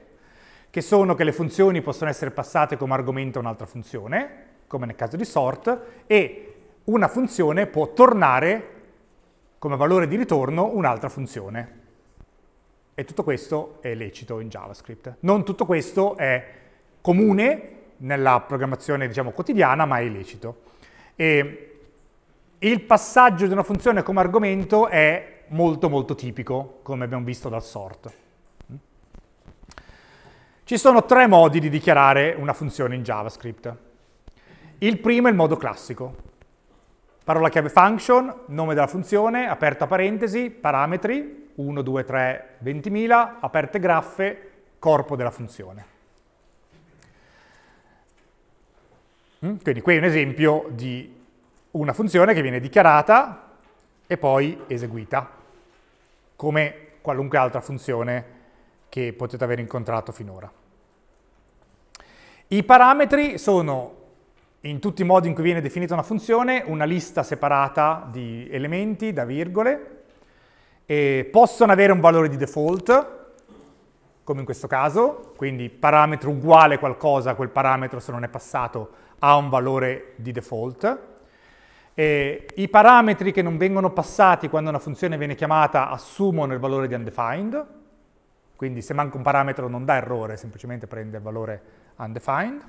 che sono che le funzioni possono essere passate come argomento a un'altra funzione, come nel caso di sort, e una funzione può tornare come valore di ritorno un'altra funzione. E tutto questo è lecito in JavaScript. Non tutto questo è comune nella programmazione diciamo, quotidiana, ma è lecito. E il passaggio di una funzione come argomento è molto molto tipico, come abbiamo visto dal sort. Ci sono tre modi di dichiarare una funzione in JavaScript. Il primo è il modo classico. Parola chiave function, nome della funzione, aperta parentesi, parametri, 1, 2, 3, 20.000, aperte graffe, corpo della funzione. Mm? Quindi qui è un esempio di una funzione che viene dichiarata e poi eseguita, come qualunque altra funzione che potete aver incontrato finora. I parametri sono, in tutti i modi in cui viene definita una funzione, una lista separata di elementi da virgole, possono avere un valore di default, come in questo caso, quindi parametro uguale qualcosa, quel parametro se non è passato ha un valore di default. E I parametri che non vengono passati quando una funzione viene chiamata assumono il valore di undefined, quindi se manca un parametro non dà errore, semplicemente prende il valore undefined.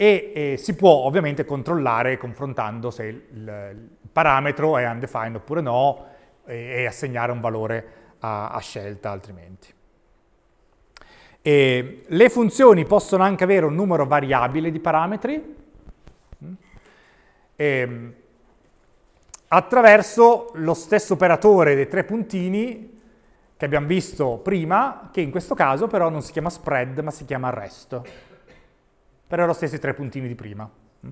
E, e si può ovviamente controllare confrontando se il, il parametro è undefined oppure no e, e assegnare un valore a, a scelta altrimenti. E le funzioni possono anche avere un numero variabile di parametri mm, e, mm, attraverso lo stesso operatore dei tre puntini che abbiamo visto prima, che in questo caso però non si chiama spread ma si chiama rest, però lo stesso i tre puntini di prima. Mm.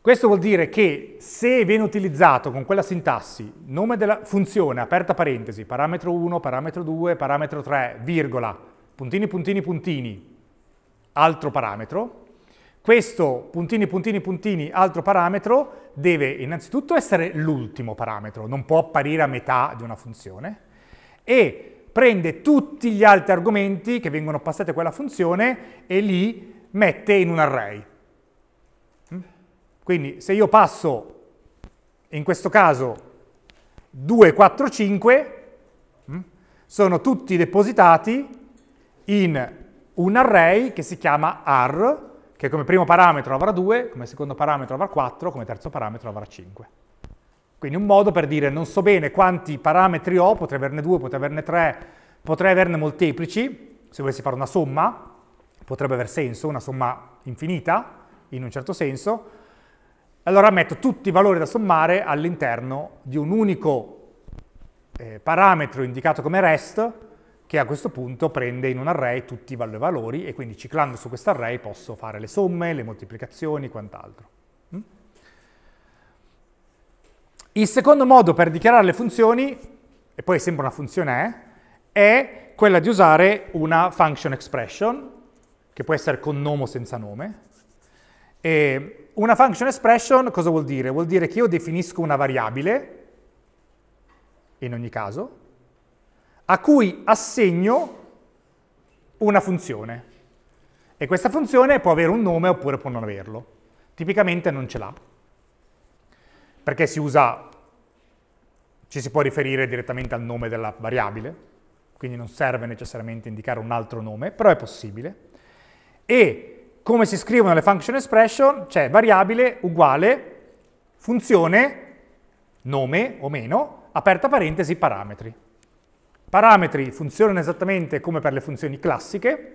Questo vuol dire che se viene utilizzato con quella sintassi nome della funzione, aperta parentesi, parametro 1, parametro 2, parametro 3, virgola, puntini, puntini, puntini, altro parametro, questo puntini, puntini, puntini, altro parametro deve innanzitutto essere l'ultimo parametro, non può apparire a metà di una funzione, e prende tutti gli altri argomenti che vengono passati a quella funzione e li mette in un array. Mm? Quindi se io passo, in questo caso, 2, 4, 5, sono tutti depositati in un array che si chiama R, che come primo parametro avrà 2, come secondo parametro avrà 4, come terzo parametro avrà 5. Quindi un modo per dire non so bene quanti parametri ho, potrei averne 2, potrei averne 3, potrei averne molteplici, se volessi fare una somma, potrebbe aver senso, una somma infinita, in un certo senso, allora metto tutti i valori da sommare all'interno di un unico eh, parametro indicato come rest che a questo punto prende in un array tutti i valori e quindi ciclando su questo array posso fare le somme, le moltiplicazioni e quant'altro. Mm? Il secondo modo per dichiarare le funzioni, e poi sembra una funzione è, eh, è quella di usare una function expression, che può essere con nome o senza nome. E una function expression cosa vuol dire? Vuol dire che io definisco una variabile, in ogni caso, a cui assegno una funzione. E questa funzione può avere un nome oppure può non averlo. Tipicamente non ce l'ha, perché si usa, ci si può riferire direttamente al nome della variabile, quindi non serve necessariamente indicare un altro nome, però è possibile. E come si scrivono le function expression, c'è variabile uguale funzione, nome o meno, aperta parentesi, parametri parametri funzionano esattamente come per le funzioni classiche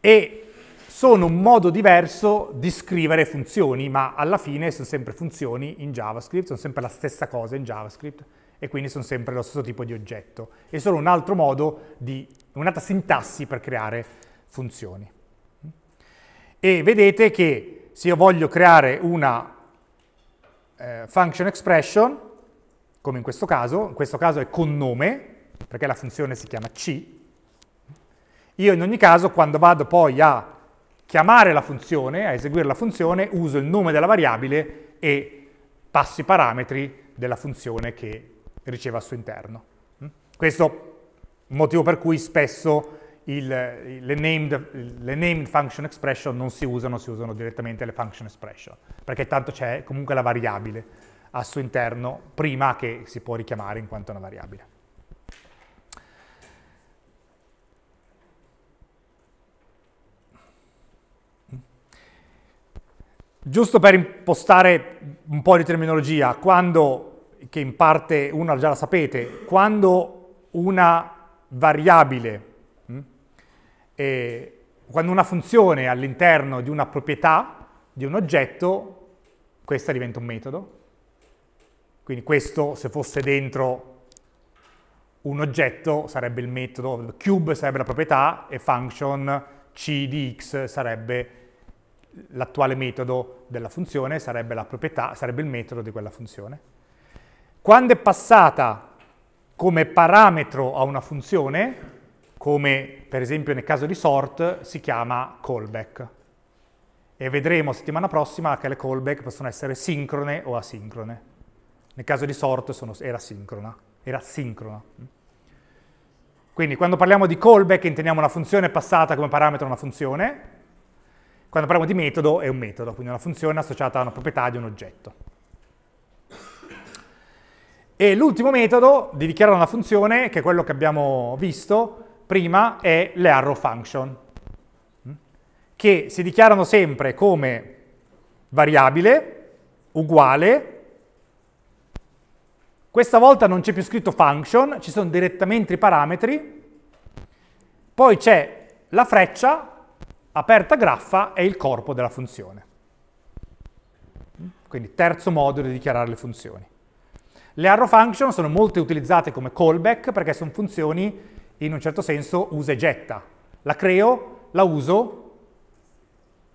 e sono un modo diverso di scrivere funzioni, ma alla fine sono sempre funzioni in JavaScript, sono sempre la stessa cosa in JavaScript e quindi sono sempre lo stesso tipo di oggetto. È solo un altro modo di, un'altra sintassi per creare funzioni. E vedete che se io voglio creare una eh, function expression, come in questo caso, in questo caso è con nome, perché la funzione si chiama C. Io in ogni caso quando vado poi a chiamare la funzione, a eseguire la funzione, uso il nome della variabile e passo i parametri della funzione che riceve al suo interno. Mm? Questo è il motivo per cui spesso il, le, named, le, named, function expression non si usano, si usano direttamente le function expression, perché tanto c'è comunque la variabile al suo interno prima che si può richiamare in quanto una variabile. Giusto per impostare un po' di terminologia, quando, che in parte una già la sapete, quando una variabile, eh, quando una funzione all'interno di una proprietà, di un oggetto, questa diventa un metodo, quindi questo, se fosse dentro un oggetto, sarebbe il metodo, cube sarebbe la proprietà e function c di x sarebbe l'attuale metodo della funzione, sarebbe la proprietà, sarebbe il metodo di quella funzione. Quando è passata come parametro a una funzione, come per esempio nel caso di sort, si chiama callback. E vedremo settimana prossima che le callback possono essere sincrone o asincrone. Nel caso di sort sono, era sincrona. Era sincrona. Quindi quando parliamo di callback intendiamo una funzione passata come parametro a una funzione, quando parliamo di metodo è un metodo, quindi una funzione associata a una proprietà di un oggetto. E l'ultimo metodo di dichiarare una funzione, che è quello che abbiamo visto prima, è le arrow function, mm? che si dichiarano sempre come variabile uguale questa volta non c'è più scritto function, ci sono direttamente i parametri, poi c'è la freccia, aperta graffa e il corpo della funzione. Quindi terzo modo di dichiarare le funzioni. Le arrow function sono molto utilizzate come callback perché sono funzioni in un certo senso usa e getta. La creo, la uso,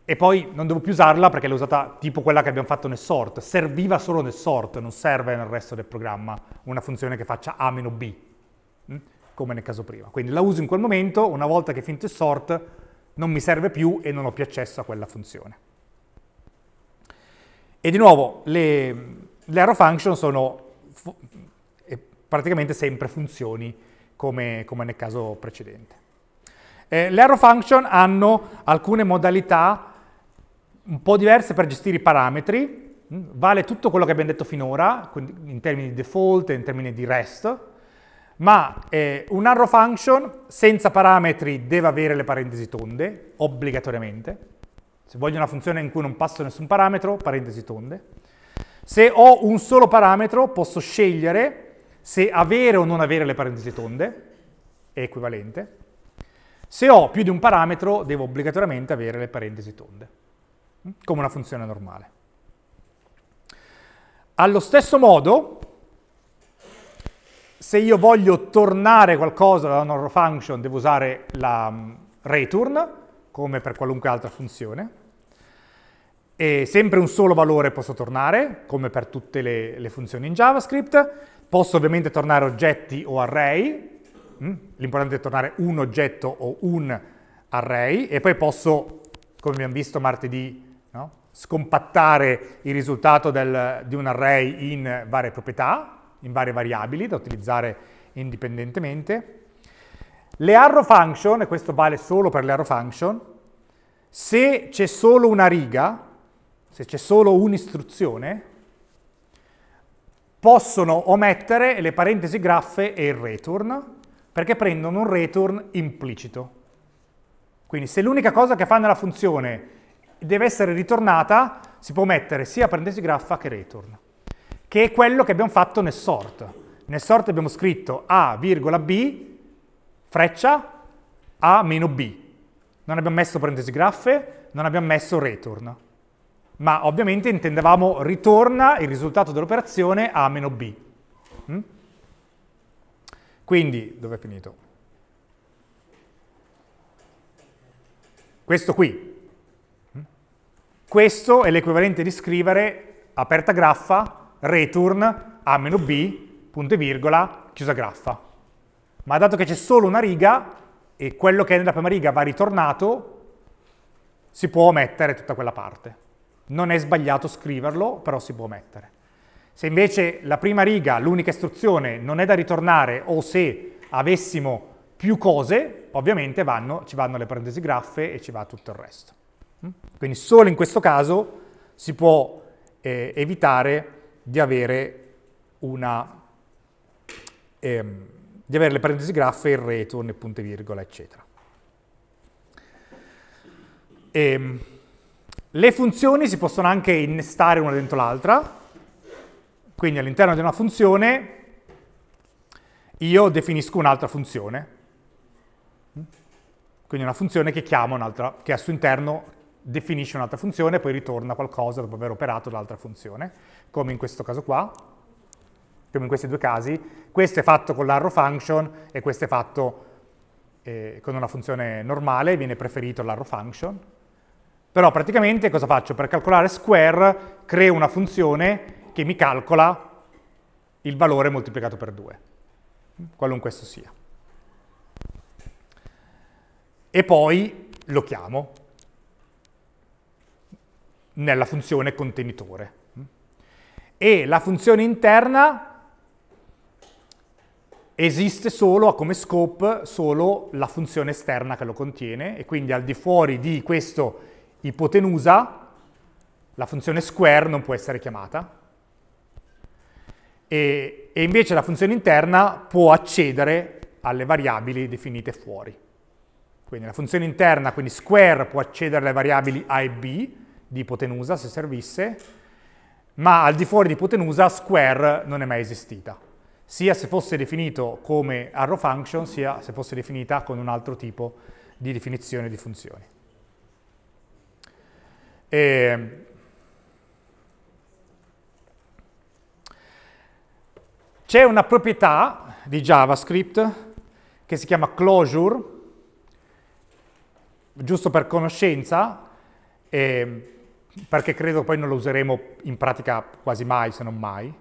e poi non devo più usarla perché l'ho usata tipo quella che abbiamo fatto nel sort. Serviva solo nel sort, non serve nel resto del programma una funzione che faccia A-B, mm? come nel caso prima. Quindi la uso in quel momento, una volta che è finito il sort non mi serve più e non ho più accesso a quella funzione. E di nuovo, le, le arrow function sono praticamente sempre funzioni come, come nel caso precedente. Eh, le arrow function hanno alcune modalità un po' diverse per gestire i parametri, mm, vale tutto quello che abbiamo detto finora, in termini di default, in termini di REST, ma eh, un arrow function senza parametri deve avere le parentesi tonde, obbligatoriamente. Se voglio una funzione in cui non passo nessun parametro, parentesi tonde. Se ho un solo parametro, posso scegliere se avere o non avere le parentesi tonde, è equivalente. Se ho più di un parametro, devo obbligatoriamente avere le parentesi tonde come una funzione normale. Allo stesso modo, se io voglio tornare qualcosa da una function, devo usare la mm, return, come per qualunque altra funzione. E sempre un solo valore posso tornare, come per tutte le, le funzioni in JavaScript. Posso ovviamente tornare oggetti o array. Mm, l'importante è tornare un oggetto o un array. E poi posso, come abbiamo visto martedì, no? scompattare il risultato del, di un array in varie proprietà, in varie variabili da utilizzare indipendentemente. Le arrow function, e questo vale solo per le arrow function, se c'è solo una riga, se c'è solo un'istruzione, possono omettere le parentesi graffe e il return, perché prendono un return implicito. Quindi se l'unica cosa che fa nella funzione è deve essere ritornata, si può mettere sia parentesi graffa che return, che è quello che abbiamo fatto nel sort. Nel sort abbiamo scritto A, B, freccia, A meno B. Non abbiamo messo parentesi graffe, non abbiamo messo return. Ma ovviamente intendevamo ritorna il risultato dell'operazione A meno B. Mm? Quindi, dove è finito? Questo qui, questo è l'equivalente di scrivere aperta graffa, return, a meno b, punto e virgola, chiusa graffa. Ma dato che c'è solo una riga e quello che è nella prima riga va ritornato, si può omettere tutta quella parte. Non è sbagliato scriverlo, però si può omettere. Se invece la prima riga, l'unica istruzione, non è da ritornare o se avessimo più cose, ovviamente vanno, ci vanno le parentesi graffe e ci va tutto il resto. Quindi solo in questo caso si può eh, evitare di avere, una, ehm, di avere le parentesi graffe, il return, il punto e virgola, eccetera. E, ehm, le funzioni si possono anche innestare una dentro l'altra, quindi all'interno di una funzione io definisco un'altra funzione, quindi una funzione che chiama un'altra, che al suo interno definisce un'altra funzione e poi ritorna qualcosa dopo aver operato l'altra funzione, come in questo caso qua, come in questi due casi. Questo è fatto con l'arrow function e questo è fatto eh, con una funzione normale, viene preferito l'arrow function. Però praticamente cosa faccio? Per calcolare square creo una funzione che mi calcola il valore moltiplicato per 2, qualunque esso sia. E poi lo chiamo, nella funzione contenitore. E la funzione interna esiste solo, ha come scope solo la funzione esterna che lo contiene e quindi al di fuori di questo ipotenusa la funzione square non può essere chiamata e, e invece la funzione interna può accedere alle variabili definite fuori. Quindi la funzione interna, quindi square, può accedere alle variabili a e b, di ipotenusa se servisse, ma al di fuori di ipotenusa square non è mai esistita, sia se fosse definito come arrow function, sia se fosse definita con un altro tipo di definizione di funzioni. E ehm, C'è una proprietà di JavaScript che si chiama closure, giusto per conoscenza, eh, perché credo poi non lo useremo in pratica quasi mai, se non mai,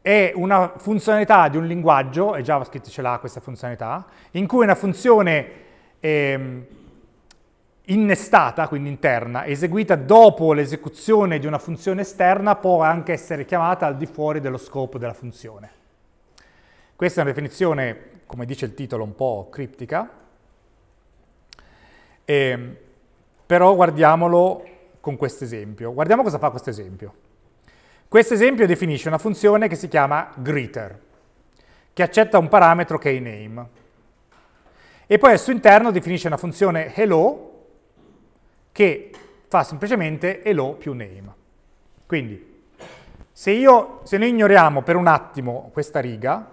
è una funzionalità di un linguaggio, e JavaScript ce l'ha questa funzionalità, in cui una funzione eh, innestata, quindi interna, eseguita dopo l'esecuzione di una funzione esterna, può anche essere chiamata al di fuori dello scopo della funzione. Questa è una definizione, come dice il titolo, un po' criptica, eh, però guardiamolo con questo esempio. Guardiamo cosa fa questo esempio. Questo esempio definisce una funzione che si chiama greeter, che accetta un parametro che è name. E poi al suo interno definisce una funzione hello che fa semplicemente hello più name. Quindi, se, io, se noi ignoriamo per un attimo questa riga,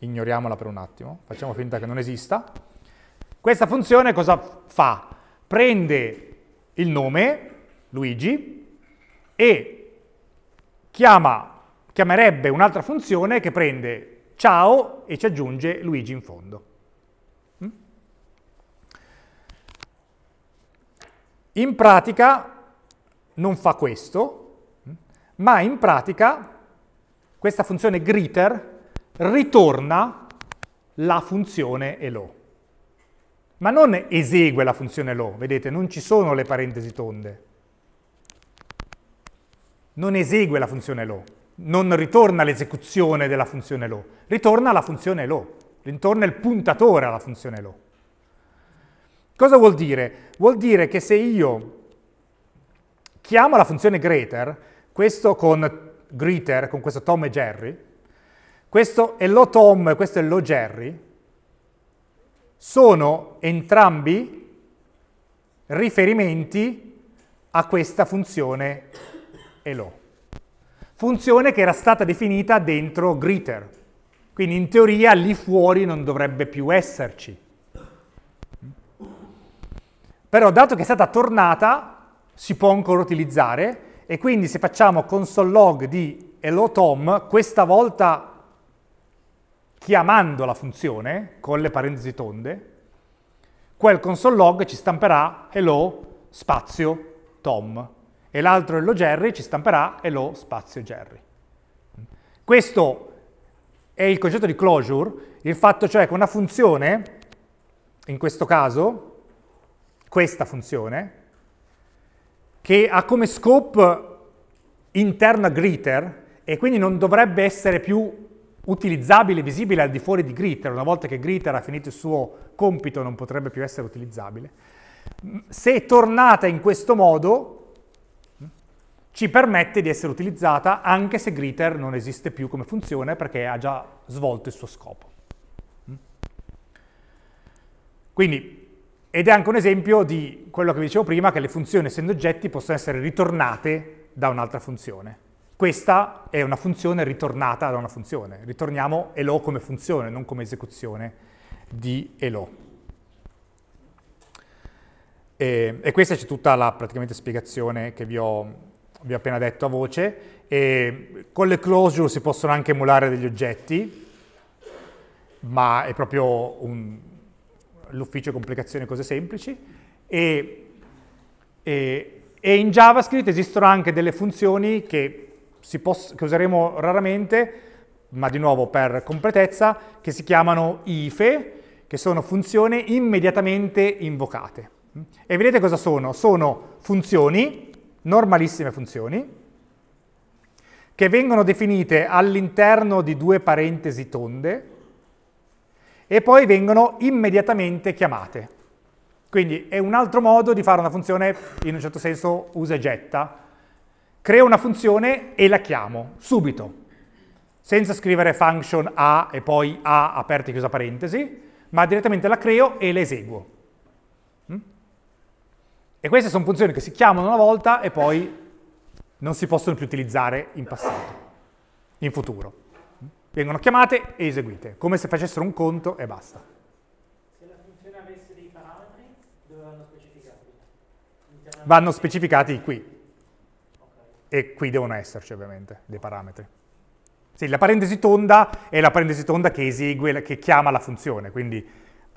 ignoriamola per un attimo, facciamo finta che non esista, questa funzione cosa fa? Prende il nome, Luigi, e chiama, chiamerebbe un'altra funzione che prende ciao e ci aggiunge Luigi in fondo. Mm? In pratica non fa questo, mm? ma in pratica questa funzione greeter ritorna la funzione hello ma non esegue la funzione lo, vedete, non ci sono le parentesi tonde. Non esegue la funzione lo, non ritorna l'esecuzione della funzione lo, ritorna la funzione lo, ritorna il puntatore alla funzione lo. Cosa vuol dire? Vuol dire che se io chiamo la funzione greater, questo con greater, con questo Tom e Jerry, questo è lo Tom e questo è lo Jerry, sono entrambi riferimenti a questa funzione elo. Funzione che era stata definita dentro greeter, quindi in teoria lì fuori non dovrebbe più esserci. Però dato che è stata tornata, si può ancora utilizzare, e quindi se facciamo console.log di hello Tom, questa volta chiamando la funzione con le parentesi tonde, quel console log ci stamperà hello spazio Tom e l'altro hello Jerry ci stamperà hello spazio Jerry. Questo è il concetto di closure, il fatto cioè che una funzione, in questo caso, questa funzione, che ha come scope interna greeter e quindi non dovrebbe essere più utilizzabile, e visibile al di fuori di Gritter, una volta che Gritter ha finito il suo compito non potrebbe più essere utilizzabile. Mm, se è tornata in questo modo, mm, ci permette di essere utilizzata anche se Gritter non esiste più come funzione perché ha già svolto il suo scopo. Mm. Quindi, ed è anche un esempio di quello che vi dicevo prima, che le funzioni essendo oggetti possono essere ritornate da un'altra funzione. Questa è una funzione ritornata da una funzione. Ritorniamo elo come funzione, non come esecuzione di elo. E, e questa c'è tutta la praticamente spiegazione che vi ho, vi ho, appena detto a voce. E con le closure si possono anche emulare degli oggetti, ma è proprio l'ufficio complicazione cose semplici. E, e in JavaScript esistono anche delle funzioni che che useremo raramente, ma di nuovo per completezza, che si chiamano IFE, che sono funzioni immediatamente invocate. E vedete cosa sono? Sono funzioni, normalissime funzioni, che vengono definite all'interno di due parentesi tonde e poi vengono immediatamente chiamate. Quindi è un altro modo di fare una funzione in un certo senso usa e getta, creo una funzione e la chiamo subito, senza scrivere function a e poi a aperta e chiusa parentesi, ma direttamente la creo e la eseguo. Mm? E queste sono funzioni che si chiamano una volta e poi non si possono più utilizzare in passato, in futuro. Vengono chiamate e eseguite, come se facessero un conto e basta. Se la funzione avesse dei parametri, dove vanno specificati? Vanno specificati qui e qui devono esserci ovviamente dei parametri. Sì, la parentesi tonda è la parentesi tonda che esegue, che chiama la funzione, quindi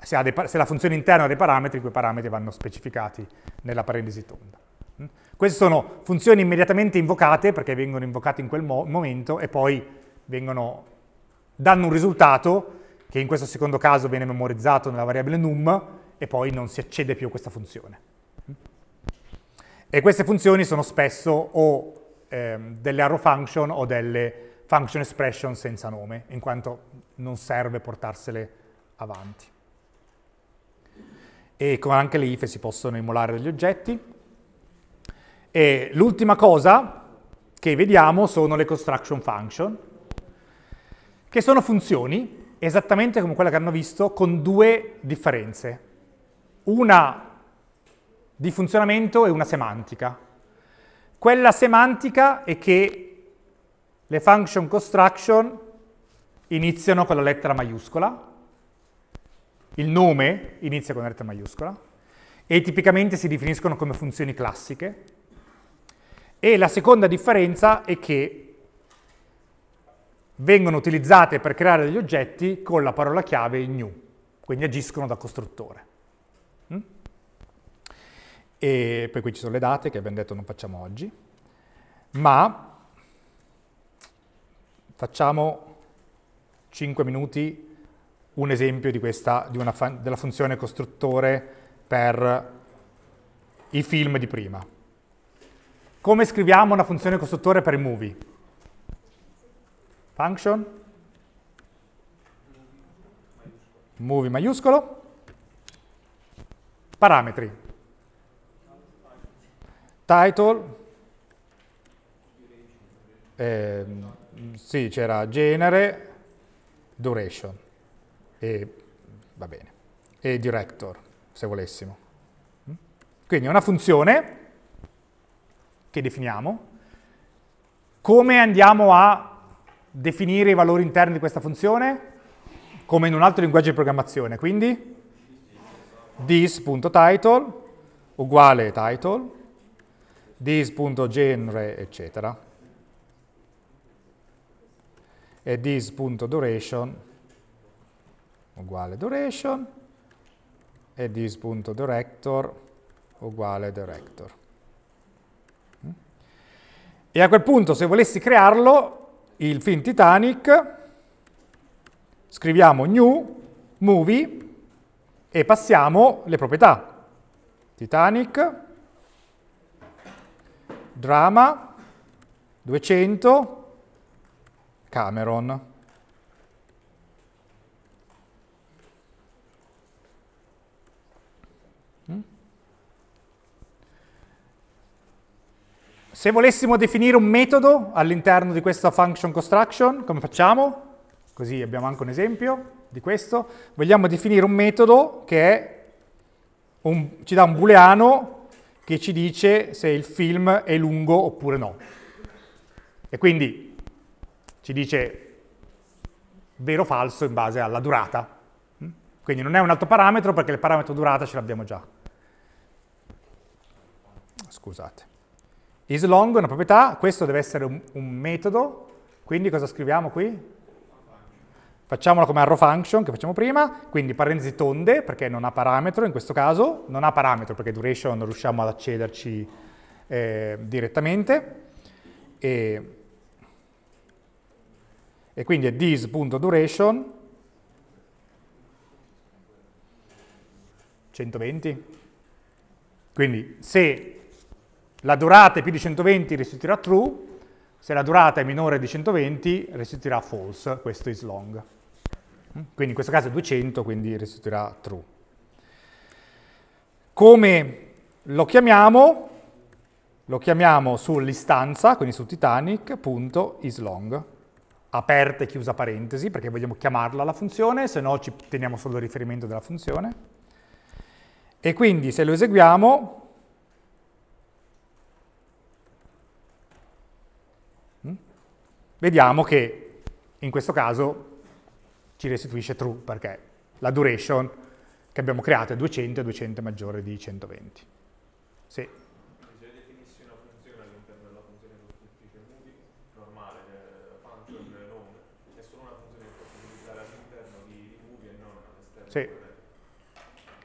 se, dei, se la funzione interna ha dei parametri, quei parametri vanno specificati nella parentesi tonda. Mm? Queste sono funzioni immediatamente invocate, perché vengono invocate in quel mo momento, e poi vengono, danno un risultato, che in questo secondo caso viene memorizzato nella variabile num, e poi non si accede più a questa funzione. Mm? E queste funzioni sono spesso o ehm, delle arrow function o delle function expression senza nome, in quanto non serve portarsele avanti. E con anche le ife si possono emulare degli oggetti. E l'ultima cosa che vediamo sono le construction function, che sono funzioni esattamente come quella che hanno visto, con due differenze. Una di funzionamento e una semantica. Quella semantica è che le function construction iniziano con la lettera maiuscola, il nome inizia con la lettera maiuscola e tipicamente si definiscono come funzioni classiche. E la seconda differenza è che vengono utilizzate per creare degli oggetti con la parola chiave new, quindi agiscono da costruttore. E poi qui ci sono le date che abbiamo detto non facciamo oggi, ma facciamo 5 minuti un esempio di questa, di fun della funzione costruttore per i film di prima. Come scriviamo una funzione costruttore per i movie? Function? Movie maiuscolo? Parametri title, eh, sì, c'era genere, duration, e, va bene, e director, se volessimo. Mm? Quindi è una funzione che definiamo. Come andiamo a definire i valori interni di questa funzione? Come in un altro linguaggio di programmazione, quindi this.title uguale title this.genre, eccetera, e this.duration uguale duration, e this.director uguale director. Mm? E a quel punto, se volessi crearlo, il film Titanic, scriviamo new, movie, e passiamo le proprietà. Titanic, Drama, 200, Cameron. Mm? Se volessimo definire un metodo all'interno di questa function construction, come facciamo? Così abbiamo anche un esempio di questo. Vogliamo definire un metodo che un, ci dà un booleano che ci dice se il film è lungo oppure no. E quindi ci dice vero o falso in base alla durata. Mm? Quindi non è un altro parametro perché il parametro durata ce l'abbiamo già. Scusate. IsLong è una proprietà, questo deve essere un, un metodo, quindi cosa scriviamo qui? Facciamola come arrow function che facciamo prima, quindi parentesi tonde perché non ha parametro in questo caso, non ha parametro perché duration non riusciamo ad accederci eh, direttamente. E, e quindi è this.duration 120. Quindi se la durata è più di 120 restituirà true, se la durata è minore di 120 restituirà false, questo is long. Quindi in questo caso è 200, quindi restituirà true. Come lo chiamiamo? Lo chiamiamo sull'istanza, quindi su Titanic.isLong, aperta e chiusa parentesi, perché vogliamo chiamarla la funzione, se no ci teniamo solo il riferimento della funzione. E quindi se lo eseguiamo, hm? vediamo che in questo caso ci restituisce true perché la duration che abbiamo creato è 200 e 200 è maggiore di 120. Sì. Cioè, sì.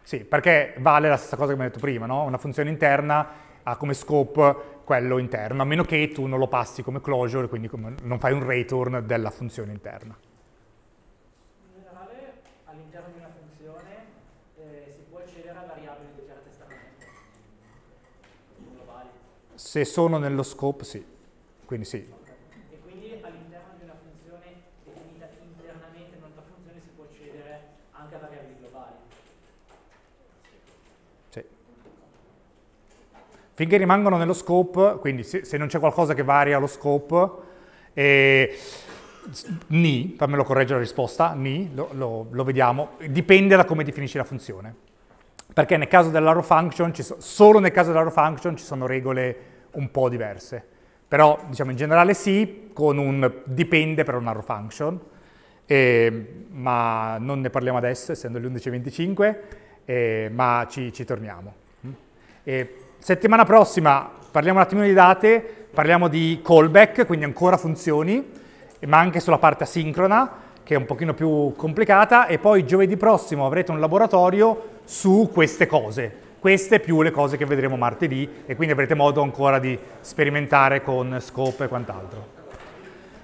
sì, perché vale la stessa cosa che mi ho detto prima, no? una funzione interna ha come scope quello interno, a meno che tu non lo passi come closure, quindi non fai un return della funzione interna. Se sono nello scope, sì. Quindi sì. E quindi all'interno di una funzione definita internamente in un'altra funzione si può accedere anche a variabili globali? Sì. Finché rimangono nello scope, quindi se, se non c'è qualcosa che varia lo scope, eh, ni, fammelo correggere la risposta, ni, lo, lo, lo, vediamo, dipende da come definisci la funzione. Perché nel caso dell'arrow function, so, solo nel caso dell'arrow function ci sono regole un po' diverse. Però diciamo in generale sì, con un dipende per un arrow function, eh, ma non ne parliamo adesso, essendo le 11.25, eh, ma ci, ci torniamo. Mm? E settimana prossima parliamo un attimino di date, parliamo di callback, quindi ancora funzioni, ma anche sulla parte asincrona, che è un pochino più complicata, e poi giovedì prossimo avrete un laboratorio su queste cose, queste più le cose che vedremo martedì e quindi avrete modo ancora di sperimentare con scope e quant'altro.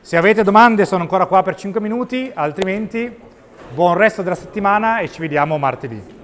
Se avete domande sono ancora qua per 5 minuti, altrimenti buon resto della settimana e ci vediamo martedì.